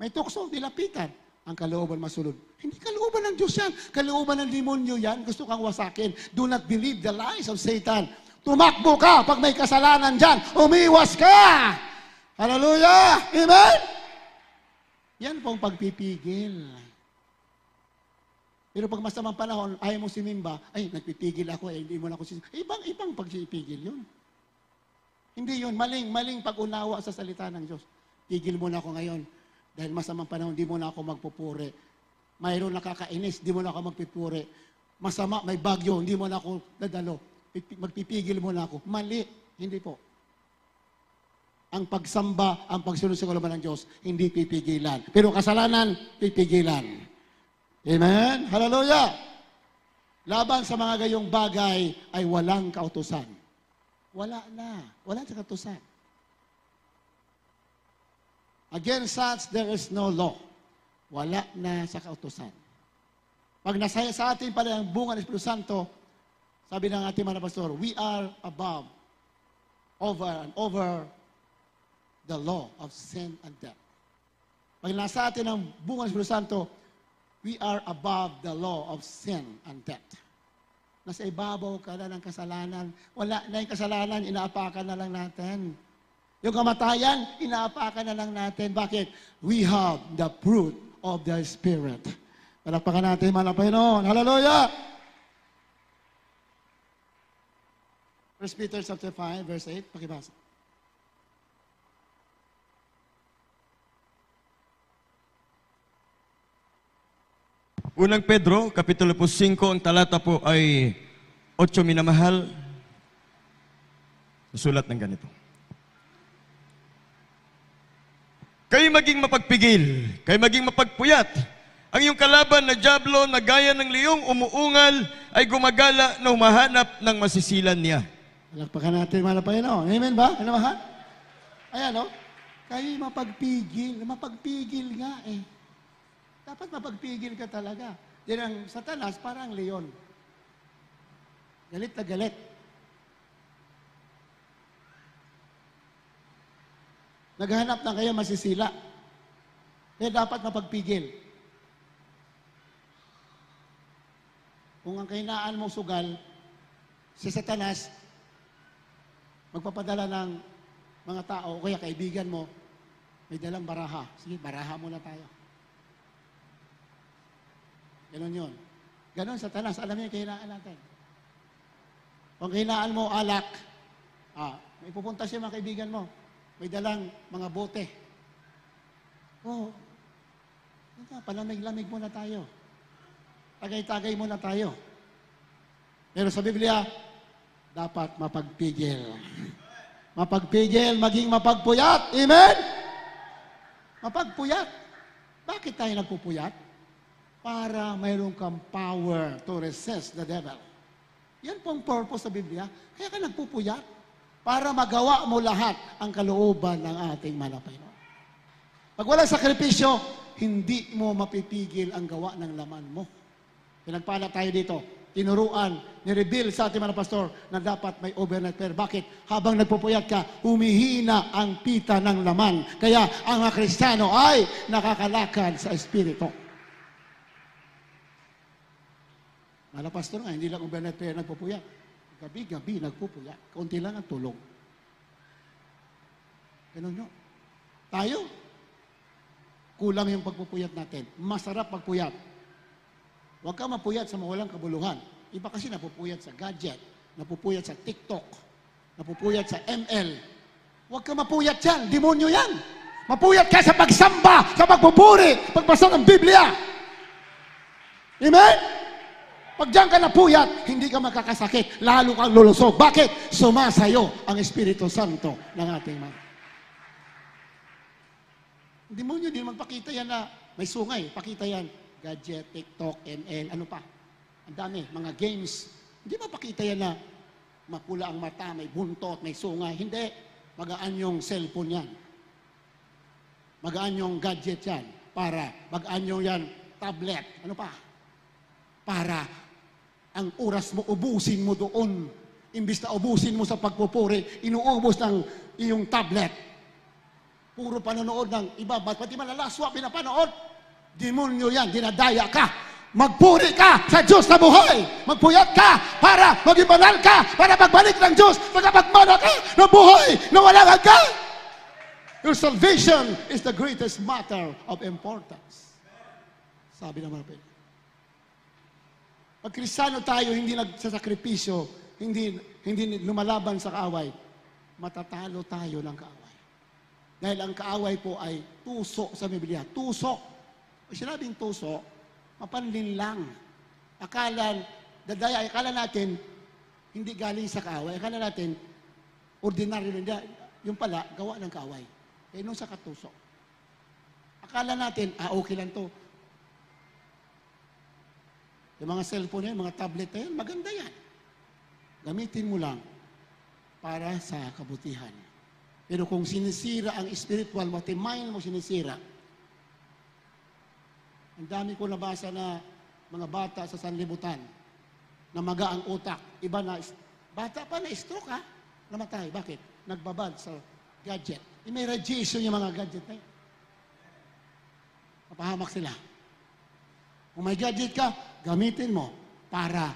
May tukso, dilapitan ang kalooban masulod. Hindi kalooban ng Diyos yan. Kalooban ng demonyo yan. Gusto kang wasakin. Do not believe the lies of Satan. Tumakbo ka pag may kasalanan dyan. Umiwas ka! Hallelujah! Amen? Yan po ang pagpipigil. Pero pag masamang panahon, ayaw mo si Mimba, ay, nagpipigil ako, ay, eh, hindi mo na ako sinimba. Ibang, ibang pagpipigil yun. Hindi yun, maling, maling pag-unawa sa salita ng Diyos. Pigil mo na ako ngayon dahil masamang panahon, di mo na ako magpupuri. Mayroon nakakainis, di mo na ako magpupuri. Masama, may bagyo, hindi mo na ako dadalo. Magpipigil mo na ako. Mali. Hindi po. Ang pagsamba, ang pagsunod sa kalooban ng Diyos, hindi pipigilan. Pero kasalanan, pipigilan. Amen? Hallelujah! Laban sa mga gayong bagay ay walang kautusan. Wala na. Wala sa kautusan. Against such, there is no law. Wala na sa kautosan. Pag nasaya sa atin pala ang bunga ng Espiritu Santo, sabi ng ating mga pastor, we are above, over and over the law of sin and death. Pag nasa atin ang bunga ng Espiritu Santo, we are above the law of sin and death. Nasa ibabaw ka na ng kasalanan. Wala na yung kasalanan, inaapakan na lang natin. Yung kamatayan, inaapakan na lang natin. Bakit? We have the fruit of the Spirit. Palakpakan natin, mga Panginoon. Hallelujah! 1 Peter chapter 5, verse 8, pakibasa. Unang Pedro, Kapitulo po 5, ang talata po ay 8 minamahal. Sulat ng ganito. Kayo maging mapagpigil, kayo maging mapagpuyat. Ang iyong kalaban na jablo na gaya ng liyong umuungal ay gumagala na humahanap ng masisilan niya. Palakpakan natin, mga Panginoon. Amen ba? Ano ba? Ayan, no? Oh. Kayo'y mapagpigil. Mapagpigil nga eh. Dapat mapagpigil ka talaga. Yan ang satanas, parang leon. Galit na galit. Naghahanap na kayo masisila. Kaya dapat mapagpigil. Kung ang kahinaan mong sugal, si Satanas, magpapadala ng mga tao, o kaya kaibigan mo, may dalang baraha. Sige, baraha muna tayo. Ganon yun. Ganon, Satanas, alam niya yung kahinaan natin. Kung kahinaan mo, alak, ah, may pupunta siya mga kaibigan mo may dalang mga bote. Oh, nga, palamig-lamig muna tayo. Tagay-tagay muna tayo. Pero sa Biblia, dapat mapagpigil. Mapagpigil, maging mapagpuyat. Amen? Mapagpuyat. Bakit tayo nagpupuyat? Para mayroon kang power to resist the devil. Yan po ang purpose sa Biblia. Kaya ka nagpupuyat para magawa mo lahat ang kalooban ng ating malapay. Pag walang sakripisyo, hindi mo mapipigil ang gawa ng laman mo. Pinagpala tayo dito. Tinuruan, nireveal sa ating mga pastor na dapat may overnight prayer. Bakit? Habang nagpupuyat ka, humihina ang pita ng laman. Kaya ang mga Kristiyano ay nakakalakad sa Espiritu. Mga pastor nga, hindi lang overnight prayer nagpupuyat. Gabi-gabi nagpupuya. Kaunti lang ang tulong. Ganun nyo. Tayo, kulang yung pagpupuyat natin. Masarap pagpuyat. Huwag ka mapuyat sa mawalang kabuluhan. Iba kasi napupuyat sa gadget, napupuyat sa TikTok, napupuyat sa ML. Huwag ka mapuyat yan. Demonyo yan. Mapuyat ka sa pagsamba, sa pagpupuri, pagbasa ng Biblia. Amen? Pag diyan ka napuyat, hindi ka magkakasakit, lalo kang lulusog. Bakit? Sumasayo ang Espiritu Santo ng ating mga. Demonyo, din magpakita yan na may sungay. Pakita yan. Gadget, TikTok, ML, ano pa? Ang dami, mga games. Hindi mo mapakita yan na mapula ang mata, may buntot, may sungay. Hindi. Magaan yung cellphone yan. Magaan yung gadget yan. Para. Magaan yung yan, tablet. Ano pa? Para ang oras mo, ubusin mo doon. Imbis na ubusin mo sa pagpupuri, inuubos ng iyong tablet. Puro panonood ng iba, pati malalaswa, pinapanood. Demonyo yan, dinadaya ka. Magpuri ka sa Diyos na buhay. Magpuyat ka para maging banal ka, para magbalik ng Diyos, magkapagmana ka na buhay, na wala ka. Your salvation is the greatest matter of importance. Sabi naman Pedro. Pag kristyano tayo, hindi nagsasakripisyo, hindi, hindi lumalaban sa kaaway, matatalo tayo ng kaaway. Dahil ang kaaway po ay tuso sa Biblia. Tuso. Pag sinabing tuso, mapanlin lang. Akalan, dadaya, akala natin, hindi galing sa kaaway. Akala natin, ordinaryo lang. Yung pala, gawa ng kaaway. Eh, nung sa katuso. Akala natin, ah, okay lang to. Yung mga cellphone yan, mga tablet yan, maganda yan. Gamitin mo lang para sa kabutihan. Pero kung sinisira ang spiritual mo, mind mo sinisira. Ang dami ko nabasa na mga bata sa sanlibutan na maga ang utak. Iba na, bata pa na stroke ha? Namatay. Bakit? Nagbabad sa gadget. E may radiation yung mga gadget na yun. Napahamak sila. Kung may gadget ka, gamitin mo para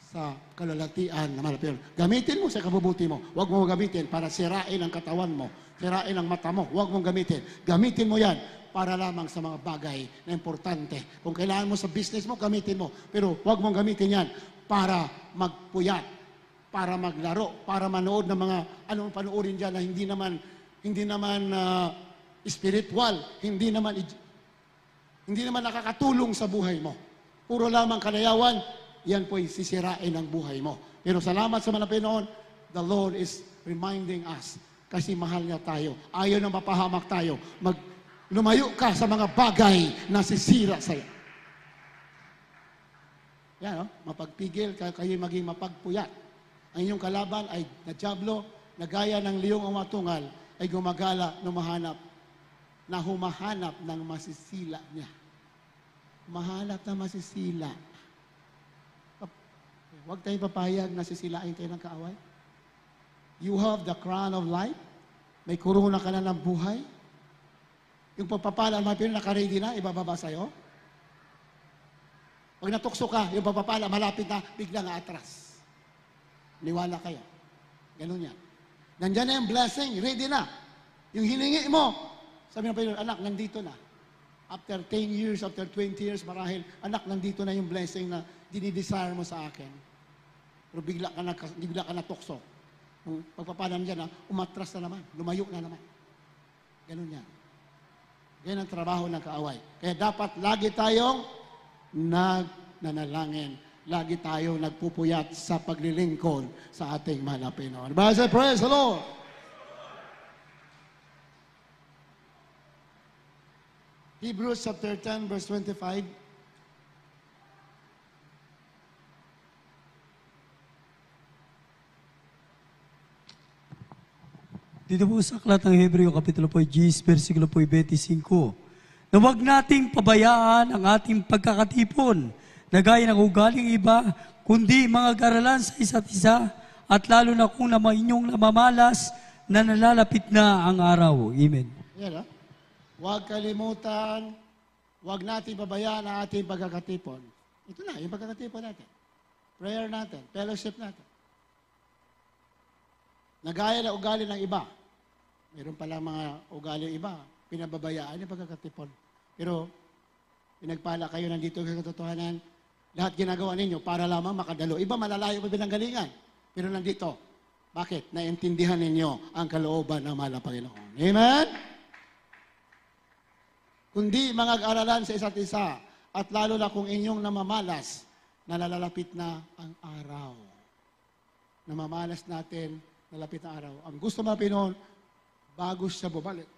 sa kalalatian na malapit. Gamitin mo sa kabubuti mo. Huwag mo gamitin para sirain ang katawan mo, sirain ang mata mo. Huwag mong gamitin. Gamitin mo yan para lamang sa mga bagay na importante. Kung kailangan mo sa business mo, gamitin mo. Pero huwag mong gamitin yan para magpuyat, para maglaro, para manood ng mga anong panoorin dyan na hindi naman hindi naman uh, spiritual, hindi naman hindi naman nakakatulong sa buhay mo puro lamang kalayawan, yan po'y sisirain ang buhay mo. Pero salamat sa mga Pinoon, the Lord is reminding us kasi mahal niya tayo. Ayaw na mapahamak tayo. Mag, lumayo ka sa mga bagay na sisira sa'yo. Yan, no? Oh. mapagpigil, kayo maging mapagpuyat. Ang inyong kalaban ay na nadyablo, nagaya ng liyong umatungal, ay gumagala, humahanap, na humahanap ng masisila niya mahalap na masisila. Huwag tayong papayag na sisilain tayo ng kaaway. You have the crown of life. May kuruna ka na ng buhay. Yung pagpapala, mga pinag nakaready na, ibababa sa'yo. Pag natukso ka, yung pagpapala, malapit na, biglang atras. Niwala kayo. Ganun yan. Nandiyan na yung blessing, ready na. Yung hiningi mo, sabi ng Panginoon, anak, nandito na after 10 years, after 20 years, marahil, anak, nandito na yung blessing na dinidesire mo sa akin. Pero bigla ka na, bigla ka na tukso. Nung pagpapalam dyan, ha, umatras na naman, lumayo na naman. Ganun yan. Ganyan ang trabaho ng kaaway. Kaya dapat lagi tayong nagnanalangin. Lagi tayong nagpupuyat sa paglilingkod sa ating mahal na malapino. Praise the Lord! Hebrews chapter 10, verse 25. Dito po sa aklat ng Hebreo, Kapitulo po 10, versikulo po 25, na huwag nating pabayaan ang ating pagkakatipon na gaya ng ugaling iba, kundi mga karalan sa isa't isa, at lalo na kung naman inyong namamalas na nalalapit na ang araw. Amen. yeah, ah. Huwag kalimutan, huwag natin babayaan ang ating pagkakatipon. Ito na, yung pagkakatipon natin. Prayer natin, fellowship natin. Nagaya na ugali ng iba. Meron pala mga ugali ng iba, pinababayaan yung pagkakatipon. Pero, pinagpala kayo nandito sa katotohanan, lahat ginagawa ninyo para lamang makadalo. Iba malalayo pa pinanggalingan, pero nandito. Bakit? Naintindihan ninyo ang kalooban ng mahal Panginoon. Amen? kundi mangag-aralan sa isa't isa, at lalo na kung inyong namamalas nalalapit na ang araw. Namamalas natin, nalapit ang araw. Ang gusto mga Pinoon, bago siya bumalik.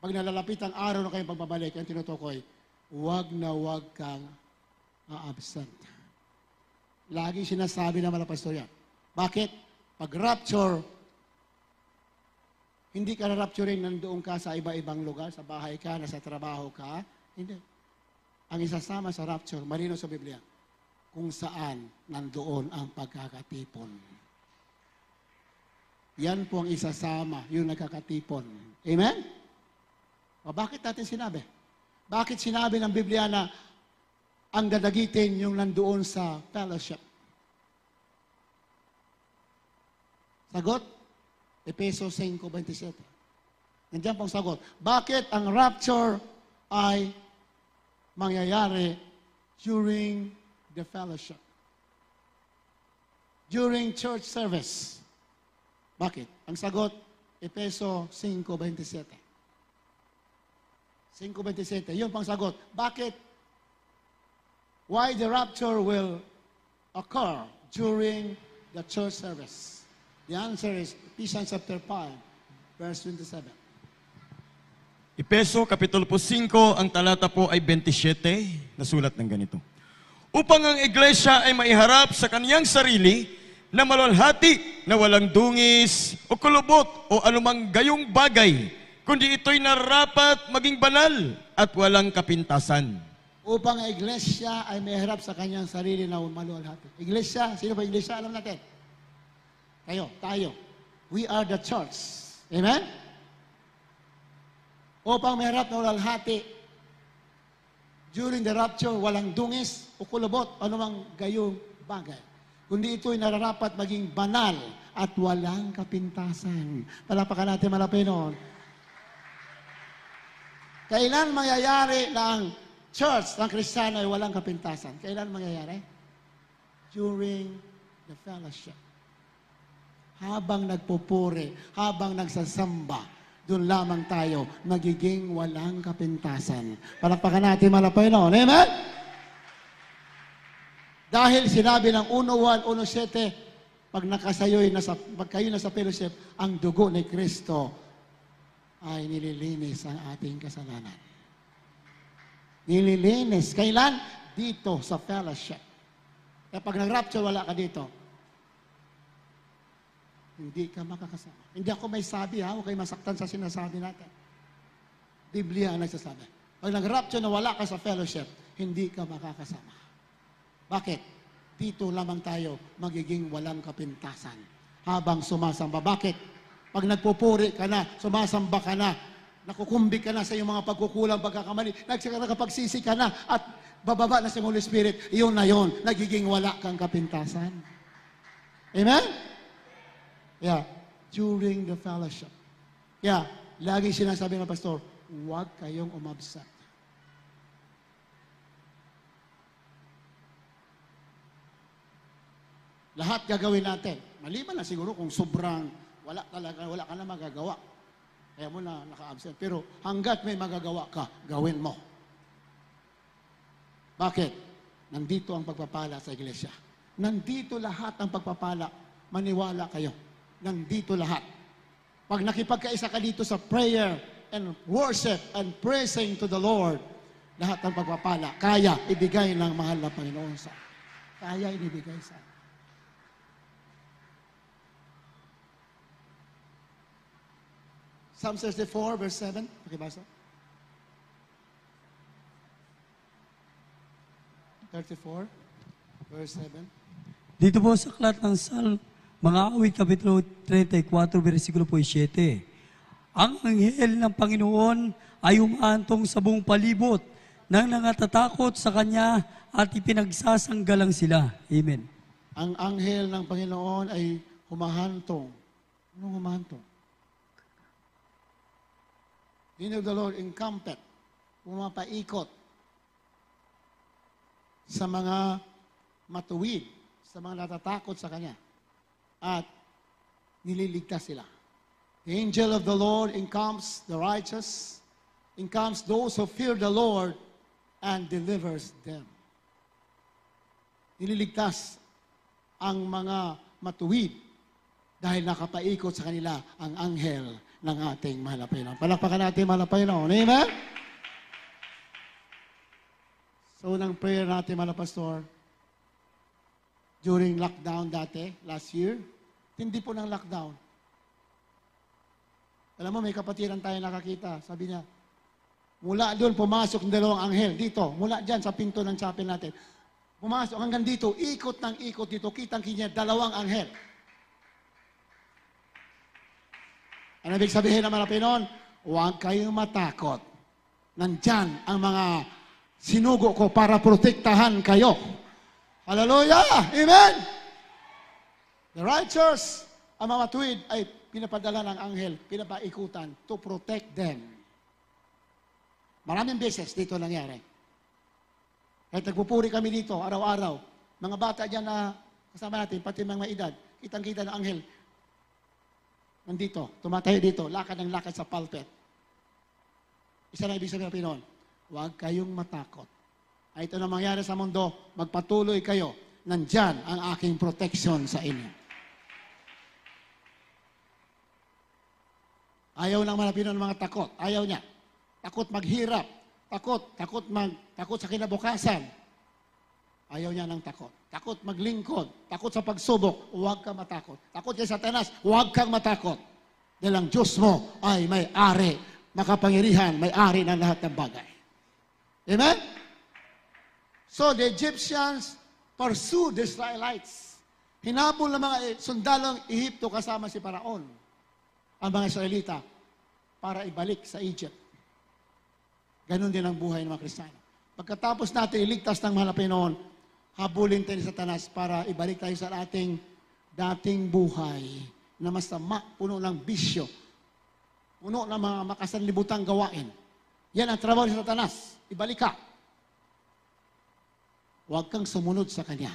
Pag nalalapit ang araw na kayong pagbabalik, ang tinutukoy, huwag na huwag kang absent. Lagi sinasabi ng mga pastor yan. Bakit? Pag rapture, hindi ka rarapturin, nandoon ka sa iba-ibang lugar, sa bahay ka, nasa trabaho ka. Hindi. Ang isasama sa rapture, marino sa Biblia, kung saan nandoon ang pagkakatipon. Yan po ang isasama, yung nagkakatipon. Amen? O bakit natin sinabi? Bakit sinabi ng Biblia na ang dadagitin yung nandoon sa fellowship? Sagot? Epeso 5.27. Nandiyan pong sagot. Bakit ang rapture ay mangyayari during the fellowship? During church service. Bakit? Ang sagot, Epeso 5.27. 5.27. Yun pang sagot. Bakit? Why the rapture will occur during the church service? The answer is Ephesians chapter 5, verse 27. Epeso, Kapitulo po 5, ang talata po ay 27, nasulat ng ganito. Upang ang iglesia ay maiharap sa kaniyang sarili na malalhati, na walang dungis o kulubot o anumang gayong bagay, kundi ito'y narapat maging banal at walang kapintasan. Upang ang iglesia ay maiharap sa kaniyang sarili na malalhati. Iglesia, sino ba iglesia? Alam natin. Kayo, tayo. We are the church. Amen? Upang harap na ulalhati. During the rapture, walang dungis o kulubot, anumang gayong bagay. Kundi ito'y nararapat maging banal at walang kapintasan. Palapakan natin noon. Kailan mangyayari ng church, ng Kristiyano ay walang kapintasan? Kailan mangyayari? During the fellowship habang nagpupuri, habang nagsasamba, doon lamang tayo magiging walang kapintasan. Palakpakan natin malapay noon. Amen? Dahil sinabi ng 1.1, 1.7, pag nakasayo'y, nasa, pag kayo nasa fellowship, ang dugo ni Kristo ay nililinis ang ating kasalanan. Nililinis. Kailan? Dito sa fellowship. Kapag nag-rapture, wala ka dito hindi ka makakasama. Hindi ako may sabi ha, huwag kayo masaktan sa sinasabi natin. Biblia ang nagsasabi. Pag nag-rapture na wala ka sa fellowship, hindi ka makakasama. Bakit? Dito lamang tayo magiging walang kapintasan habang sumasamba. Bakit? Pag nagpupuri ka na, sumasamba ka na, nakukumbi ka na sa iyong mga pagkukulang, pagkakamali, nagpagsisi ka na, at bababa na sa Holy Spirit, iyon na yon, nagiging wala kang kapintasan. Amen? Yeah. During the fellowship. Yeah. Lagi sinasabi ng pastor, huwag kayong umabsent. Lahat gagawin natin. Maliban na siguro kung sobrang wala talaga, wala ka na magagawa. Kaya mo na naka-absent. Pero hanggat may magagawa ka, gawin mo. Bakit? Nandito ang pagpapala sa iglesia. Nandito lahat ang pagpapala. Maniwala kayo ng dito lahat. Pag nakipagkaisa ka dito sa prayer and worship and praising to the Lord, lahat ng pagpapala, kaya ibigay ng mahal na Panginoon sa Kaya inibigay sa Psalm 64, verse 7. Pakibasa. 34, verse 7. Dito po sa aklat ng Psalm mga awit, kapitulo 34, versikulo po 7. Ang anghel ng Panginoon ay umaantong sa buong palibot nang nangatatakot sa Kanya at ipinagsasanggalang sila. Amen. Ang anghel ng Panginoon ay humahantong. Anong humahantong? The of the Lord encamped, pumapaikot sa mga matuwid, sa mga natatakot sa Kanya at nililigtas sila. The angel of the Lord encamps the righteous, encamps those who fear the Lord, and delivers them. Nililigtas ang mga matuwid dahil nakapaikot sa kanila ang anghel ng ating mahal na Panginoon. Palakpakan natin mahal na Panginoon. Amen? So, ng prayer natin, mahal Pastor, during lockdown dati, last year. Hindi po ng lockdown. Alam mo, may kapatiran tayo nakakita. Sabi niya, mula doon pumasok ng dalawang anghel dito. Mula dyan sa pinto ng chapel natin. Pumasok hanggang dito, ikot ng ikot dito, kitang kinya dalawang anghel. Ano ibig sabihin naman na Pinon? Huwag kayong matakot. Nandyan ang mga sinugo ko para protektahan kayo. Hallelujah! Amen! The righteous, ang mga matuwid ay pinapadala ng anghel, pinapaikutan to protect them. Maraming beses dito nangyari. Kahit nagpupuri kami dito, araw-araw, mga bata dyan na kasama natin, pati mga edad, kitang-kita ng anghel, nandito, tumatayo dito, lakad ng lakad sa pulpit. Isa na ibig sabihin ng Pinoon, huwag kayong matakot ay ito na mangyari sa mundo, magpatuloy kayo. Nandyan ang aking protection sa inyo. Ayaw ng Pilipino ng mga takot. Ayaw niya. Takot maghirap. Takot. Takot, mag, takot sa kinabukasan. Ayaw niya ng takot. Takot maglingkod. Takot sa pagsubok. Huwag kang matakot. Takot kay Satanas. Huwag kang matakot. Dahil ang Diyos mo ay may-ari makapangyarihan, may ari ng lahat ng bagay. Amen? So the Egyptians pursued the Israelites. Hinabol ng mga sundalo ng Ehipto kasama si Paraon, ang mga Israelita, para ibalik sa Egypt. Ganon din ang buhay ng mga Kristiyano. Pagkatapos natin iligtas ng mahal na Pinoon, habulin tayo ni Satanas para ibalik tayo sa ating dating buhay na masama, puno ng bisyo, puno ng mga makasanlibutang gawain. Yan ang trabaho ni Satanas. Ibalik ka. Huwag kang sumunod sa Kanya.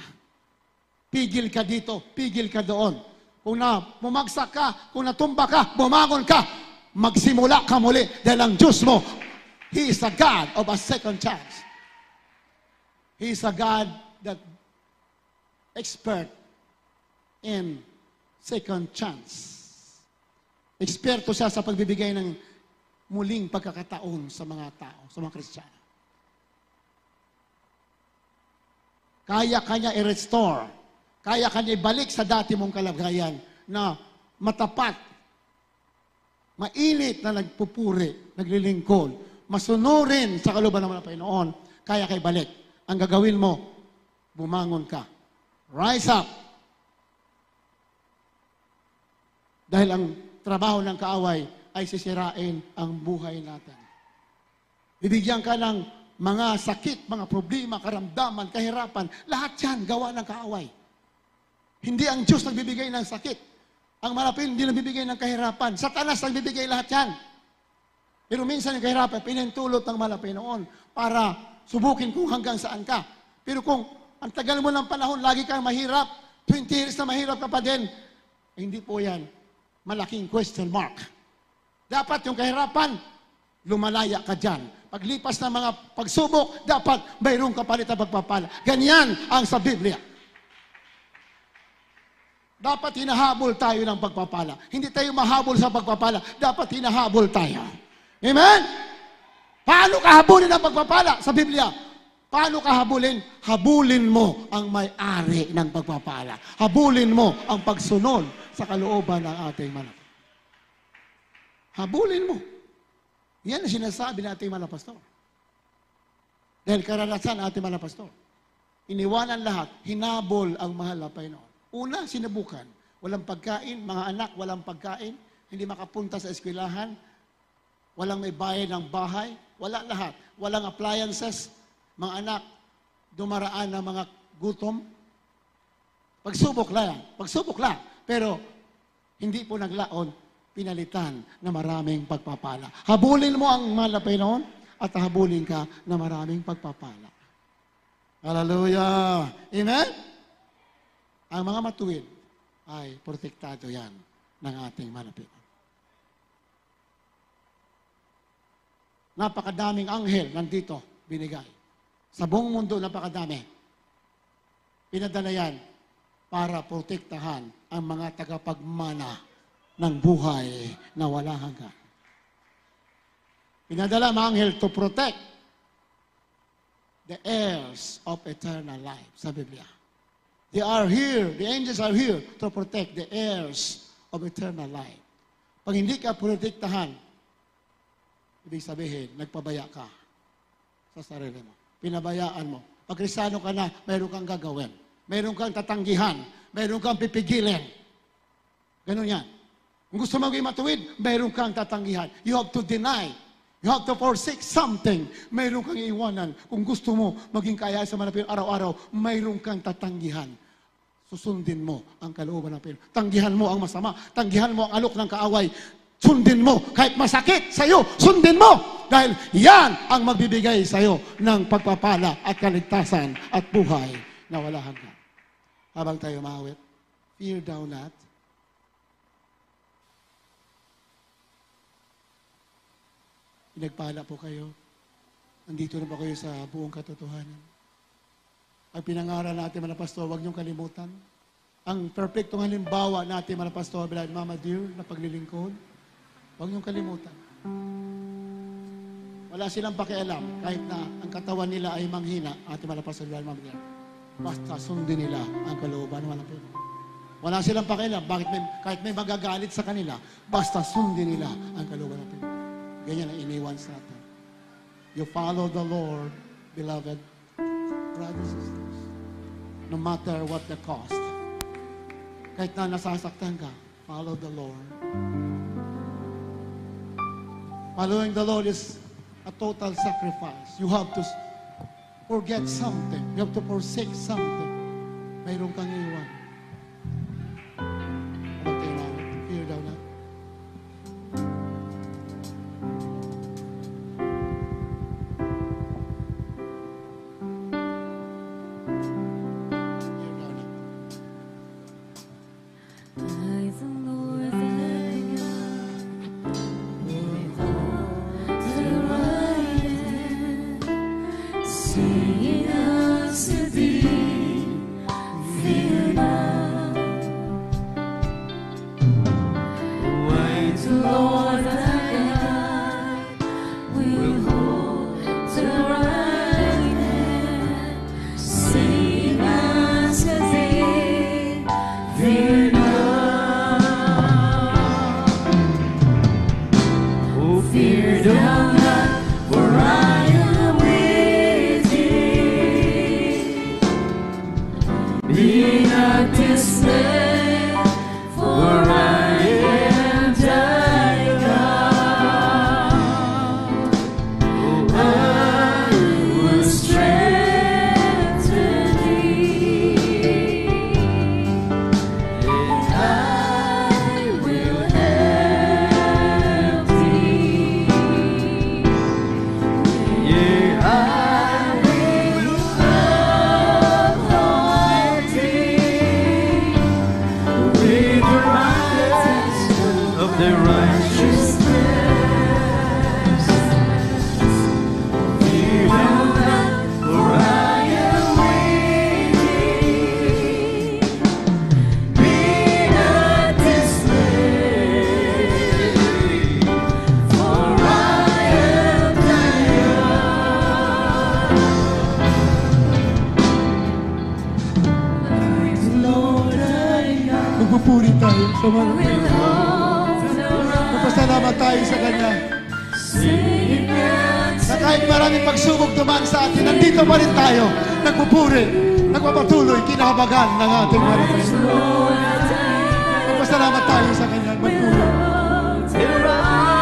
Pigil ka dito, pigil ka doon. Kung na bumagsak ka, kung natumba ka, bumangon ka, magsimula ka muli dahil ang Diyos mo, He is a God of a second chance. He is a God that expert in second chance. Eksperto siya sa pagbibigay ng muling pagkakataon sa mga tao, sa mga Kristiyano. Kaya kanya i-restore. Kaya kanya ibalik sa dati mong kalagayan na matapat, mailit na nagpupuri, naglilingkod, masunurin sa kaluban ng Panginoon, kaya kay balik. Ang gagawin mo, bumangon ka. Rise up. Dahil ang trabaho ng kaaway ay sisirain ang buhay natin. Bibigyan ka ng mga sakit, mga problema, karamdaman, kahirapan, lahat yan gawa ng kaaway. Hindi ang Diyos nagbibigay ng sakit. Ang marapil hindi nagbibigay ng kahirapan. Satanas nagbibigay lahat yan. Pero minsan yung kahirapan, pinintulot ng malapay noon para subukin kung hanggang saan ka. Pero kung ang tagal mo ng panahon, lagi kang mahirap, 20 years na mahirap ka pa din, eh, hindi po yan malaking question mark. Dapat yung kahirapan, lumalaya ka dyan Paglipas ng mga pagsubok, dapat mayroong kapalit na pagpapala. Ganyan ang sa Biblia. Dapat hinahabol tayo ng pagpapala. Hindi tayo mahabol sa pagpapala. Dapat hinahabol tayo. Amen? Paano kahabulin ang pagpapala sa Biblia? Paano kahabulin? Habulin mo ang may-ari ng pagpapala. Habulin mo ang pagsunod sa kalooban ng ating manak. Habulin mo. Yan ang sinasabi ng ating mga pastor. Dahil karanasan ng ating mga pastor. Iniwanan lahat, hinabol ang mahal na Panginoon. Una, sinubukan. Walang pagkain, mga anak, walang pagkain, hindi makapunta sa eskwelahan, walang may bayan ng bahay, wala lahat. Walang appliances, mga anak, dumaraan ng mga gutom. Pagsubok lang, pagsubok lang. Pero hindi po naglaon pinalitan na maraming pagpapala. Habulin mo ang malapay noon at habulin ka na maraming pagpapala. Hallelujah! Amen? Ang mga matuwid ay protektado yan ng ating malapit. Napakadaming anghel nandito binigay. Sa buong mundo, napakadami. Pinadala yan para protektahan ang mga tagapagmana ng buhay na wala hanggan. Pinadala ang anghel to protect the heirs of eternal life sa Biblia. They are here, the angels are here to protect the heirs of eternal life. Pag hindi ka protektahan, ibig sabihin, nagpabaya ka sa sarili mo. Pinabayaan mo. Pag kristyano ka na, mayroon kang gagawin. Mayroon kang tatanggihan. Mayroon kang pipigilin. Ganun yan. Kung gusto mo matuwid, mayroon kang tatanggihan. You have to deny. You have to forsake something. Mayroon kang iwanan. Kung gusto mo maging kaya sa manapin araw-araw, mayroon kang tatanggihan. Susundin mo ang kalooban ng Panginoon. Tanggihan mo ang masama. Tanggihan mo ang alok ng kaaway. Sundin mo. Kahit masakit sa iyo, sundin mo. Dahil yan ang magbibigay sa iyo ng pagpapala at kaligtasan at buhay na wala hanggan. Habang tayo maawit, fear thou not, Pinagpala po kayo. Nandito na po kayo sa buong katotohanan. Ang pinangaral natin, mga pastor, huwag niyong kalimutan. Ang perfectong halimbawa natin, mga pastor, Brad Mama Dear, na paglilingkod, huwag niyong kalimutan. Wala silang pakialam kahit na ang katawan nila ay manghina, ating mga pastor, Brad Mama Dear. Basta sundin nila ang kalooban ng walang Wala silang pakialam bakit may, kahit may magagalit sa kanila, basta sundin nila ang kalooban ng Panginoon. Ganyan ang iniwan sa atin. You follow the Lord, beloved brothers and sisters. No matter what the cost. Kahit na nasasaktan ka, follow the Lord. Following the Lord is a total sacrifice. You have to forget something. You have to forsake something. Mayroon kang iwan. pinupuri, nagpapatuloy, kinahabagan ng ating marating. Magpasalamat tayo sa Kanya, magpulo.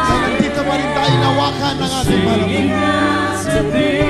Sa nandito pa rin tayo nawakan ng ating marating.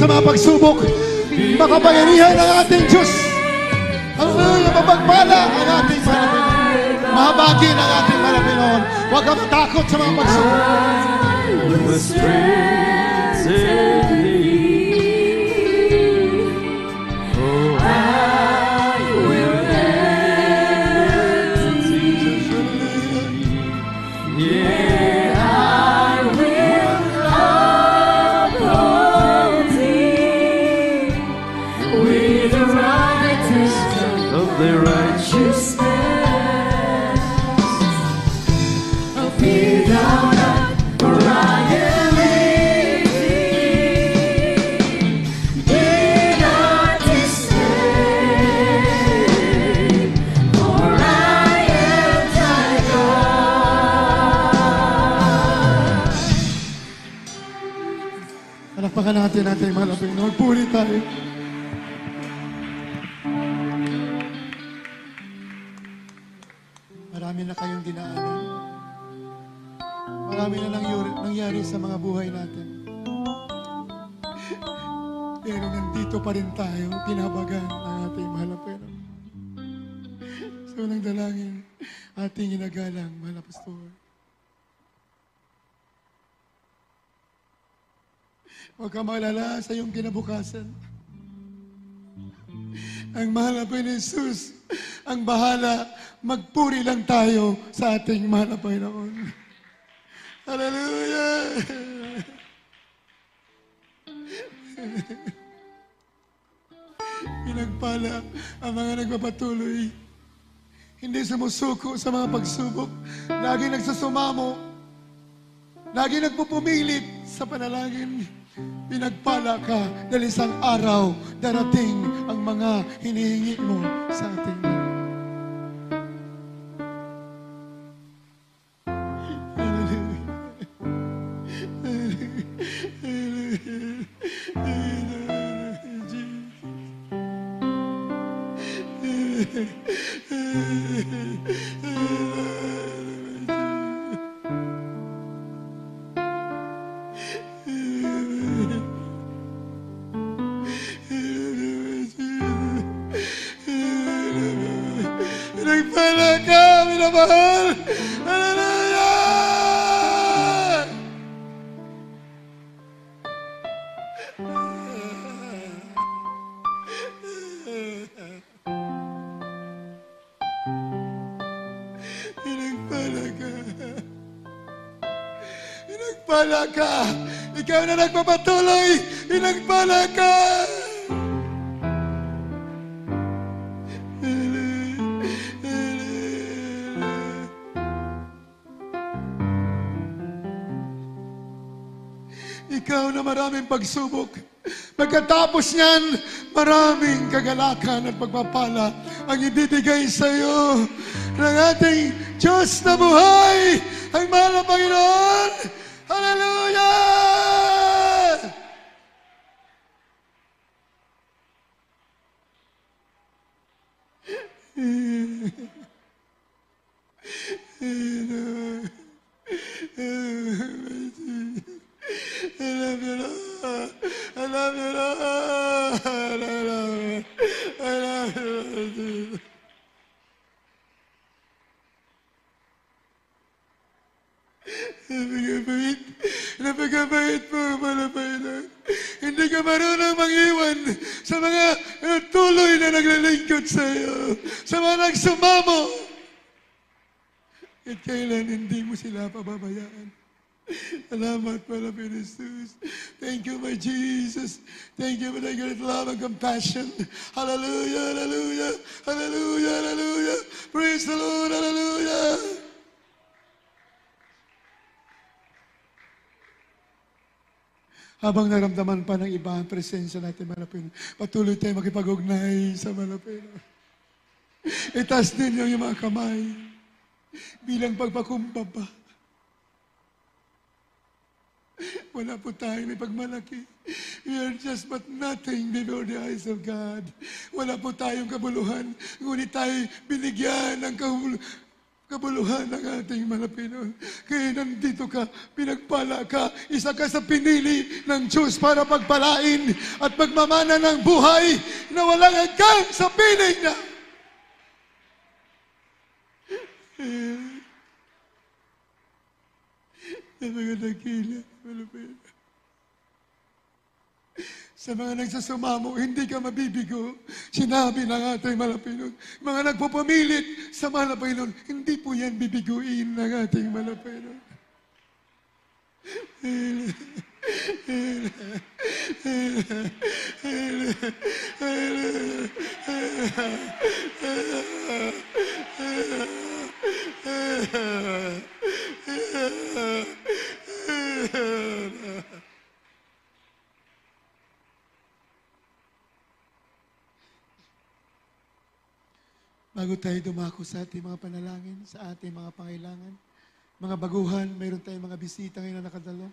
sa mga pagsubok. Makabayanihan ang ating Diyos. Ang Hallelujah, mapagpala ang ating Panginoon. Mahabagin ng ating Panginoon. Huwag kang matakot sa mga pagsubok. mahal ang Panginoon. Puri tayo. Eh. Marami na kayong dinaanan. Marami na nangyari, nangyari sa mga buhay natin. Pero nandito pa rin tayo, pinabagan ng ating mahal ang Panginoon. Sa unang dalangin, ating ginagalang, mahal na Pastor. Huwag ka maglala sa iyong kinabukasan. Ang mahal na Panginoon Jesus, ang bahala, magpuri lang tayo sa ating mahal na Panginoon. Hallelujah! Pinagpala ang mga nagpapatuloy. Hindi sumusuko sa mga pagsubok. Lagi nagsusumamo. Lagi nagpupumilit sa panalangin. Pinagpala ka dahil isang araw darating ang mga hinihingi mo sa ating na Aleluya. Hallelujah! Inagpala ka. Inagpala ka. Ikaw na nagpapatuloy. Inagpala ka. Inagpala ka. pagsubok. Pagkatapos niyan, maraming kagalakan at pagpapala ang ibibigay sa iyo ng ating Diyos na buhay, ang mahal na Panginoon. compassion. Hallelujah, hallelujah, hallelujah, hallelujah. Praise the Lord, hallelujah. Habang naramdaman pa ng iba ang presensya natin malapit, patuloy tayo makipag-ugnay sa malapit. Itas din yung mga kamay bilang pagpakumbaba Wala po tayong pagmalaki. We are just but nothing before the eyes of God. Wala po tayong kabuluhan, ngunit tayo binigyan ng kabul kabuluhan ng ating malapino. Kaya nandito ka, pinagpala ka, isa ka sa pinili ng Diyos para pagpalain at pagmamana ng buhay na walang hanggang sa piling niya. Yeah. sa mga nakila, malupit. Sa mga nagsasumamo, hindi ka mabibigo. Sinabi ng ating malapilon. Mga nagpupamilit sa malapilon, hindi po yan bibiguin ng ating malapilon. Bago tayo dumako sa ating mga panalangin, sa ating mga pangailangan, mga baguhan, mayroon tayong mga bisita ngayon na nakadalo.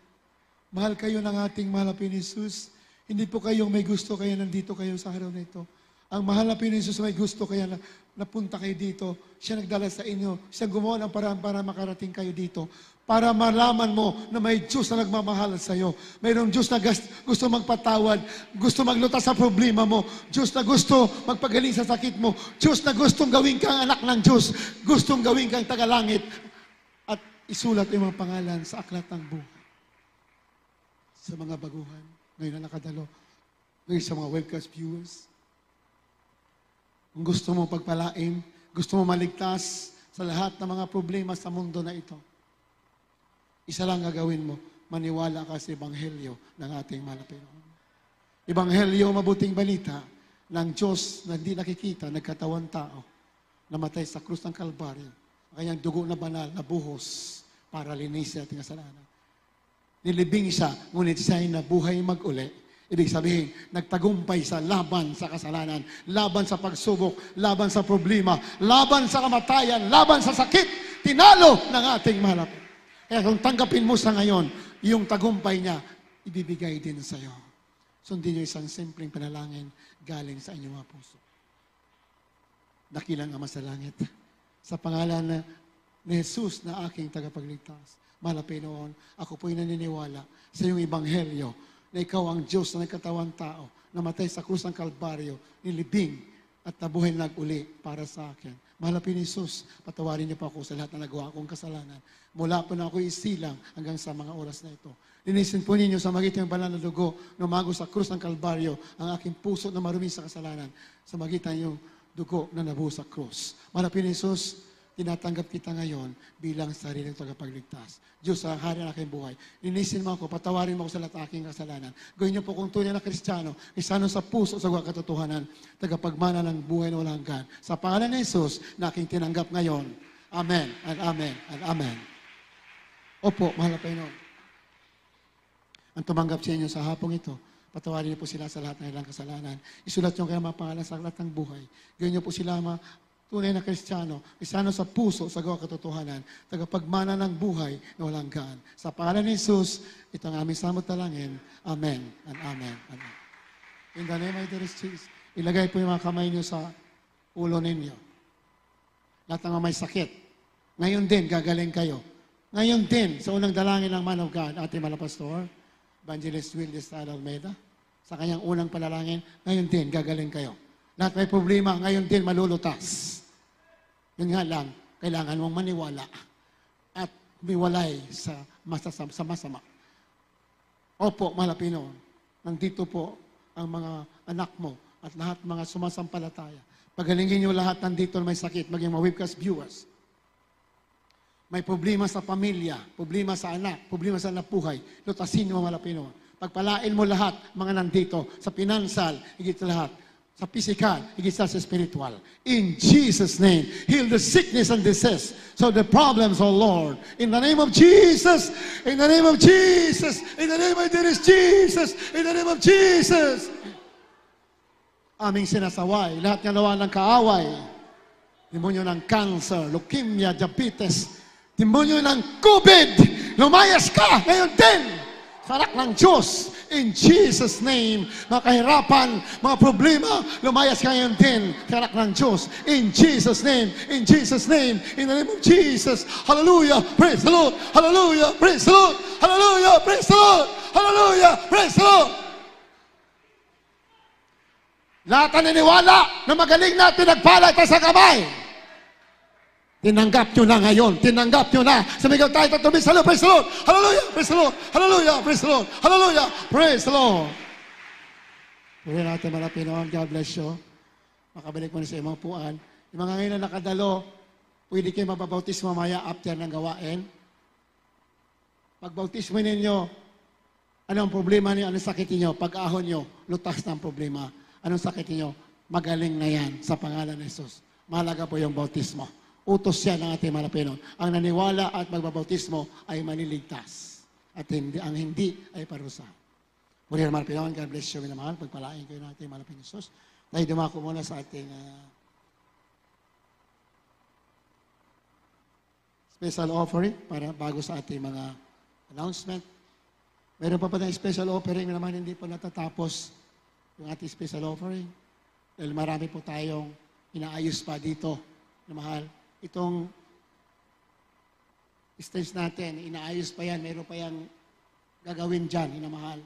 Mahal kayo ng ating mahal na Pinisus. Hindi po kayong may gusto kaya nandito kayo sa araw na ito. Ang mahal na Pinoysos may gusto kaya na napunta kayo dito. Siya nagdala sa inyo. Siya gumawa ng paraan para makarating kayo dito. Para malaman mo na may Diyos na nagmamahal sa iyo. Mayroong Diyos na gusto magpatawad, gusto magluta sa problema mo, Diyos na gusto magpagaling sa sakit mo, Diyos na gustong gawin kang anak ng Diyos, gustong gawin kang tagalangit. At isulat ang mga pangalan sa aklat ng buhay. Sa mga baguhan, ngayon na nakadalo, ngayon sa mga webcast viewers, kung gusto mo pagpalain, gusto mo maligtas sa lahat ng mga problema sa mundo na ito, isa lang gagawin mo, maniwala ka sa Ebanghelyo ng ating malapiroon. Ebanghelyo, mabuting balita ng Diyos na hindi nakikita, nagkatawan tao, namatay sa krus ng Kalbaryo, kanyang dugo na banal na buhos para linisin ating kasalanan. Nilibing siya, ngunit ay nabuhay mag-uli Ibig sabihin, nagtagumpay sa laban sa kasalanan, laban sa pagsubok, laban sa problema, laban sa kamatayan, laban sa sakit, tinalo ng ating malap. Kaya kung tanggapin mo sa ngayon, yung tagumpay niya, ibibigay din sa iyo. Sundin niyo isang simpleng panalangin galing sa inyong mga puso. Dakilang Ama sa Langit, sa pangalan ni Jesus na aking tagapagligtas, malapinoon, ako po'y naniniwala sa iyong ebanghelyo na ikaw ang Diyos na nagkatawang tao, namatay sa krus ng Kalbaryo, nilibing at nabuhay naguli para sa akin. Malapin ni Jesus, patawarin niyo pa ako sa lahat na nagawa kong kasalanan. Mula po na ako isilang hanggang sa mga oras na ito. Linisin po ninyo sa magitan ng banal na dugo, numago sa krus ng Kalbaryo, ang aking puso na marumi sa kasalanan, sa magitan yung dugo na nabuo sa krus. Malapin ni Jesus, tinatanggap kita ngayon bilang sarili ng tagapagligtas. Diyos, ang hari ng aking buhay. Linisin mo ako, patawarin mo ako sa lahat ng aking kasalanan. Gawin niyo po kung tunay na kristyano, isano sa puso sa katotohanan, tagapagmana ng buhay na walang hanggan. Sa pangalan ni Jesus na aking tinanggap ngayon. Amen, and amen, and amen. Opo, mahal na Panginoon. Ang tumanggap sa inyo sa hapong ito, patawarin niyo po sila sa lahat ng ilang kasalanan. Isulat niyo kayo mga pangalan sa lahat ng buhay. Gawin niyo po sila ma Tunay na Kristiyano, Kristiyano sa puso, sa gawa katotohanan, tagapagmana ng buhay na walang gaan. Sa pangalan ni Jesus, ito ang aming samot-talangin. Amen and Amen. amen. In the name of Jesus, ilagay po yung mga kamay niyo sa ulo ninyo. Lahat ng may sakit. Ngayon din, gagaling kayo. Ngayon din, sa unang dalangin ng man of God, ating malapastor, Evangelist Will Destal Almeida, sa kanyang unang palalangin, ngayon din, gagaling kayo. Lahat may problema, ngayon din malulutas. Yun nga lang, kailangan mong maniwala at umiwalay sa masasama. Sa masama. Opo, Malapino, nandito po ang mga anak mo at lahat mga sumasampalataya. Pagalingin niyo lahat nandito may sakit, maging mga webcast viewers. May problema sa pamilya, problema sa anak, problema sa napuhay. Lutasin mo, Malapino. Pagpalain mo lahat, mga nandito, sa pinansal, higit lahat sa physical, higit sa spiritual. In Jesus' name, heal the sickness and disease. So the problems, oh Lord, in the name of Jesus, in the name of Jesus, in the name of there Jesus, in the name of Jesus. Aming sinasaway, lahat ng nawa ng kaaway, demonyo ng cancer, leukemia, diabetes, demonyo ng COVID, lumayas ka ngayon din, sarak ng Diyos, In Jesus' name, mga kahirapan, mga problema, lumayas kayo din sa anak ng Diyos. In Jesus' name, in Jesus' name, in the name of Jesus. Hallelujah, praise the Lord. Hallelujah, praise the Lord. Hallelujah, praise the Lord. Hallelujah, praise the Lord. Lahat ang niniwala na magaling natin nagpalat sa kamay. Tinanggap nyo na ngayon. Tinanggap nyo na. Sumigaw tayo tatumis. Hello, praise the Lord. Hallelujah, praise the Lord. Hallelujah, praise the Lord. Hallelujah, praise the Lord. Puri natin mga Pinoon. God bless you. Makabalik mo na sa imang puan. Yung mga ngayon na nakadalo, pwede kayo mababautis mamaya after ng gawain. Pagbautismo ninyo, ano ang problema niyo? Anong sakit niyo? Pag-ahon niyo, lutas na ang problema. Anong sakit niyo? Magaling na yan sa pangalan ni Jesus. Mahalaga po yung bautismo utos yan ng ating Pinoy. Ang naniwala at magbabautismo ay maniligtas. At hindi, ang hindi ay parusa. Muli naman, Pinoon, God bless you, minamahal. Pagpalain kayo ng ating malapin Jesus. Tayo dumako muna sa ating uh, special offering para bago sa ating mga announcement. Meron pa pa tayong special offering, naman hindi pa natatapos yung ating special offering. Dahil marami po tayong inaayos pa dito na mahal itong stage natin. Inaayos pa yan. Meron pa yan gagawin dyan, inamahal.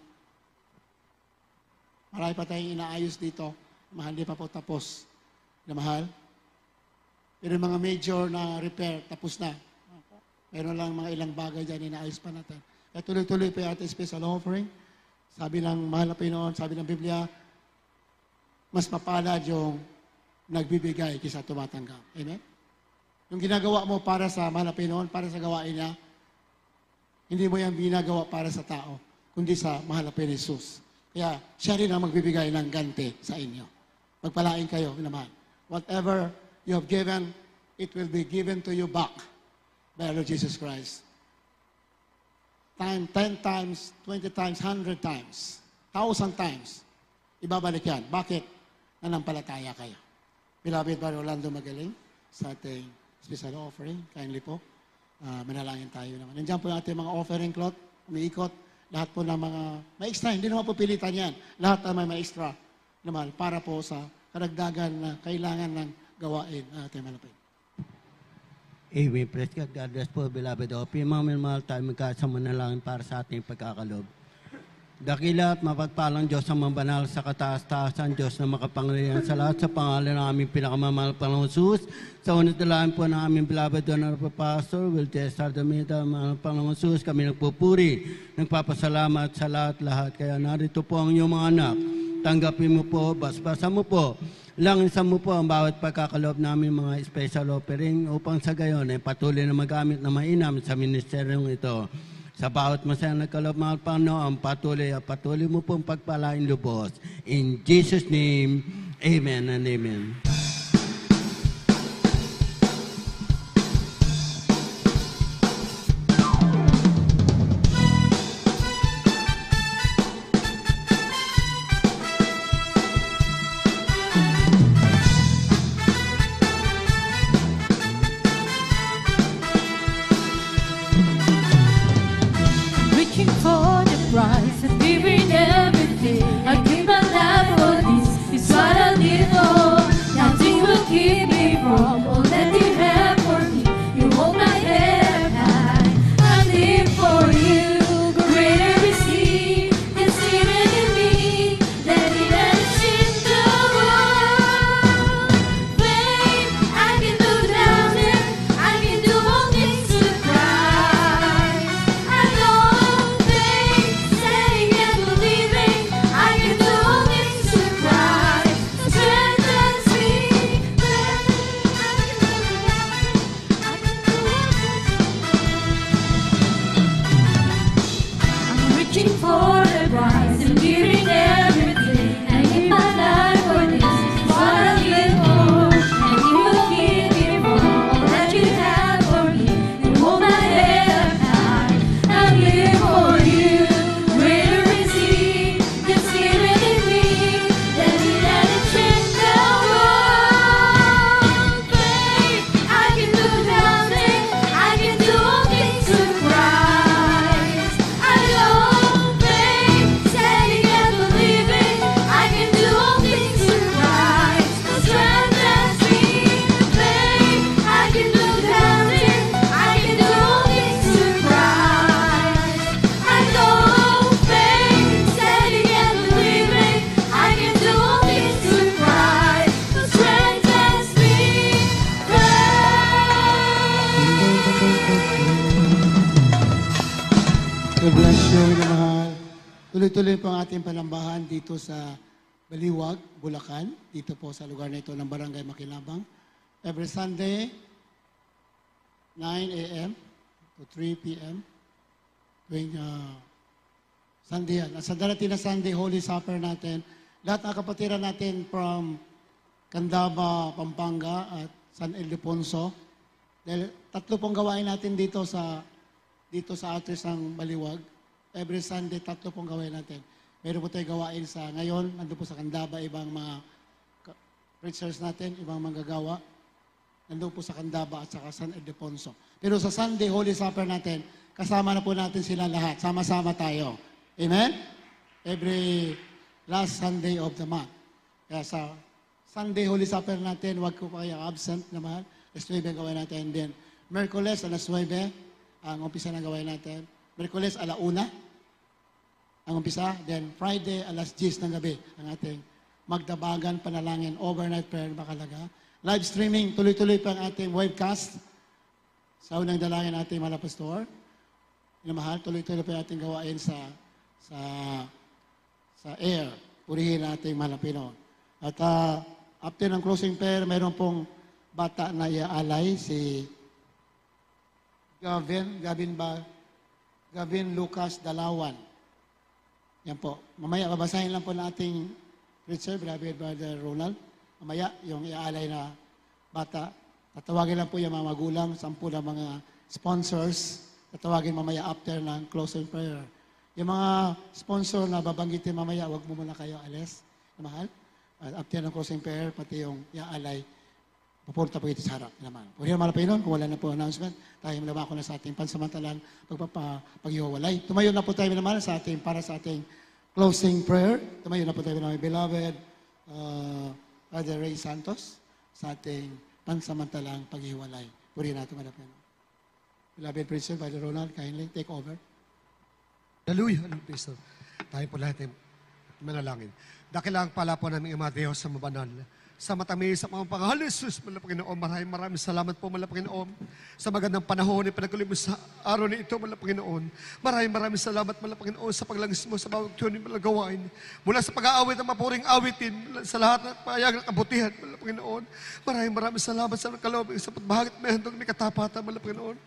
Marami pa tayong inaayos dito. Mahal, di pa po tapos. Inamahal. Pero mga major na repair, tapos na. Meron lang mga ilang bagay dyan, inaayos pa natin. Kaya tuloy-tuloy pa yung ating special offering. Sabi ng mahal na Pinoon, sabi ng Biblia, mas mapalad yung nagbibigay kaysa tumatanggap. Amen? Yung ginagawa mo para sa Panginoon, para sa gawain niya, hindi mo yan ginagawa para sa tao, kundi sa mahal ni Pinisus. Kaya siya rin ang magbibigay ng ganti sa inyo. Magpalain kayo, naman. Whatever you have given, it will be given to you back by Lord Jesus Christ. Time, 10 times, 20 times, 100 times, 1,000 times, ibabalik yan. Bakit? Nanampalataya kayo. Beloved, Brother Orlando Magaling, sa ating special offering. Kindly po, uh, manalangin tayo naman. Nandiyan po natin mga offering cloth, umiikot. Lahat po ng mga, may extra, hindi naman pupilitan yan. Lahat naman may extra naman para po sa karagdagan na kailangan ng gawain ah, ating malapit. Amen. Eh, we God. God bless po, beloved. O, pinamamahal tayo magkasama na lang para sa ating pagkakaloob. Dakila at mapagpalang Diyos ang mabanal sa kataas-taasan, Diyos na makapangyarihan sa lahat sa pangalan ng aming pinakamamahal Panginoon Jesus. Sa unitulaan po ng aming beloved donor po, Pastor Will the Sardamita, mahal Panginoon Jesus, kami nagpupuri, nagpapasalamat sa lahat-lahat. Kaya narito po ang iyong mga anak. Tanggapin mo po, basbasa mo po, langisan mo po ang bawat pagkakalob namin mga special offering upang sa gayon ay patuloy na magamit na mainam sa ministeryong ito. Sa bawat masayang nagkalamahan Panginoon, patuloy at patuloy mo pong pagpalain lubos. In Jesus' name, Amen and Amen. dito po sa lugar na ito ng Barangay Makilabang. Every Sunday, 9 a.m. to 3 p.m. Tuwing uh, Sunday yan. At sa darating na Sunday, Holy Supper natin, lahat ng kapatiran natin from Candaba, Pampanga at San Ildefonso. Dahil tatlo pong gawain natin dito sa dito sa Atres ng Baliwag. Every Sunday, tatlo pong gawain natin. Meron po tayong gawain sa ngayon, nandun po sa Candaba, ibang mga preachers natin, ibang manggagawa, nandun po sa Candaba at sa San Ildefonso. Pero sa Sunday Holy Supper natin, kasama na po natin sila lahat. Sama-sama tayo. Amen? Every last Sunday of the month. Kaya sa Sunday Holy Supper natin, wag ko pa kayo absent naman. Alas 9 ang gawin natin. Then, Merkules, alas 9, ang umpisa ng gawin natin. Merkules, ala una, ang umpisa. Then, Friday, alas 10 ng gabi, ang ating magdabagan, panalangin, overnight prayer makalaga. Live streaming, tuloy-tuloy pa ang ating webcast sa unang dalangin ating mga pastor. Inamahal, tuloy-tuloy pa ating gawain sa sa sa air. Purihin natin mga Pinoon. At uh, after ng closing prayer, mayroon pong bata na iaalay, si Gavin, Gavin ba? Gavin Lucas Dalawan. Yan po. Mamaya, babasahin lang po nating Richard, Brother, Brother Ronald. Mamaya, yung iaalay na bata. Tatawagin lang po yung mga magulang, sampu na mga sponsors. Tatawagin mamaya after ng closing prayer. Yung mga sponsor na babanggitin mamaya, wag mo muna kayo alis. Mahal. At after ng closing prayer, pati yung iaalay, papunta po ito sa harap naman. Kung hindi naman na kung wala na po announcement, tayo naman ako na sa ating pansamantalang pagpapaghiwalay. Tumayo na po tayo naman sa ating, para sa ating closing prayer. Tumayo na po tayo ng beloved uh, Brother Ray Santos sa ating pansamantalang paghiwalay. Puri natin malapit. Beloved Priest, Brother Ronald, kindly take over. Hallelujah, Lord Pastor. Tayo po lahat ay manalangin. Dakilang pala po namin Ima Diyos sa mabanal sa matamis sa mga pangalan. Jesus, mula Panginoon, maraming maraming salamat po, mula Panginoon, sa magandang panahon, ipinagkulim mo sa araw na ito, mula Panginoon. Maraming maraming salamat, mula Panginoon, sa paglangis mo sa bawat tuyon ng malagawain. Mula sa pag-aawit ng mapuring awitin, sa lahat ng payag ng kabutihan, mula Panginoon. Maraming maraming salamat sa kaloob, isang pagbahagit may handog, may katapatan, mula Panginoon.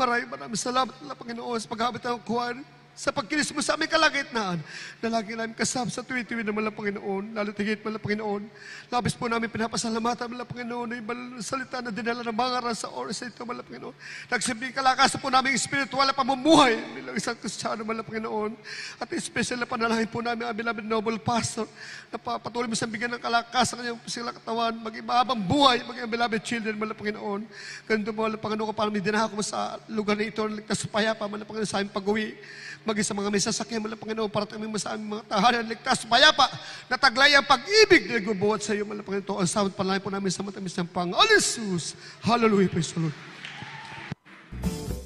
Maraming maraming salamat, mula Panginoon, sa pag-aawit ng kuwan, sa pagkilis mo sa aming kalagitnaan, na lagi namin kasab sa tuwitiwin ng mga Panginoon, lalo tigit mga Panginoon. Labis po namin pinapasalamatan mga Panginoon na ibang salita na dinala ng mga aral sa oras na ito mga Panginoon. Nagsibing kalakasan po namin espiritual na pamumuhay bilang isang kusyano mga Panginoon. At special na panalangin po namin ang beloved noble pastor na patuloy mo sa bigyan ng kalakasan ng iyong sila katawan, maging mahabang buhay, maging beloved children mga Panginoon. Ganito po mga Panginoon ko parang dinahako mo sa lugar na ito, ligtas pa payapa Panginoon sa aming pag-uwi. Maging sa mga may sasakyan mo lang, Panginoon, para tumingin mo sa aming mga tahanan, ligtas, payapa, nataglay ang pag-ibig na nagbubuhat sa iyo, mga Panginoon. Ang sabat palayan po namin sa matamis ng Panginoon. Hallelujah, praise the Lord.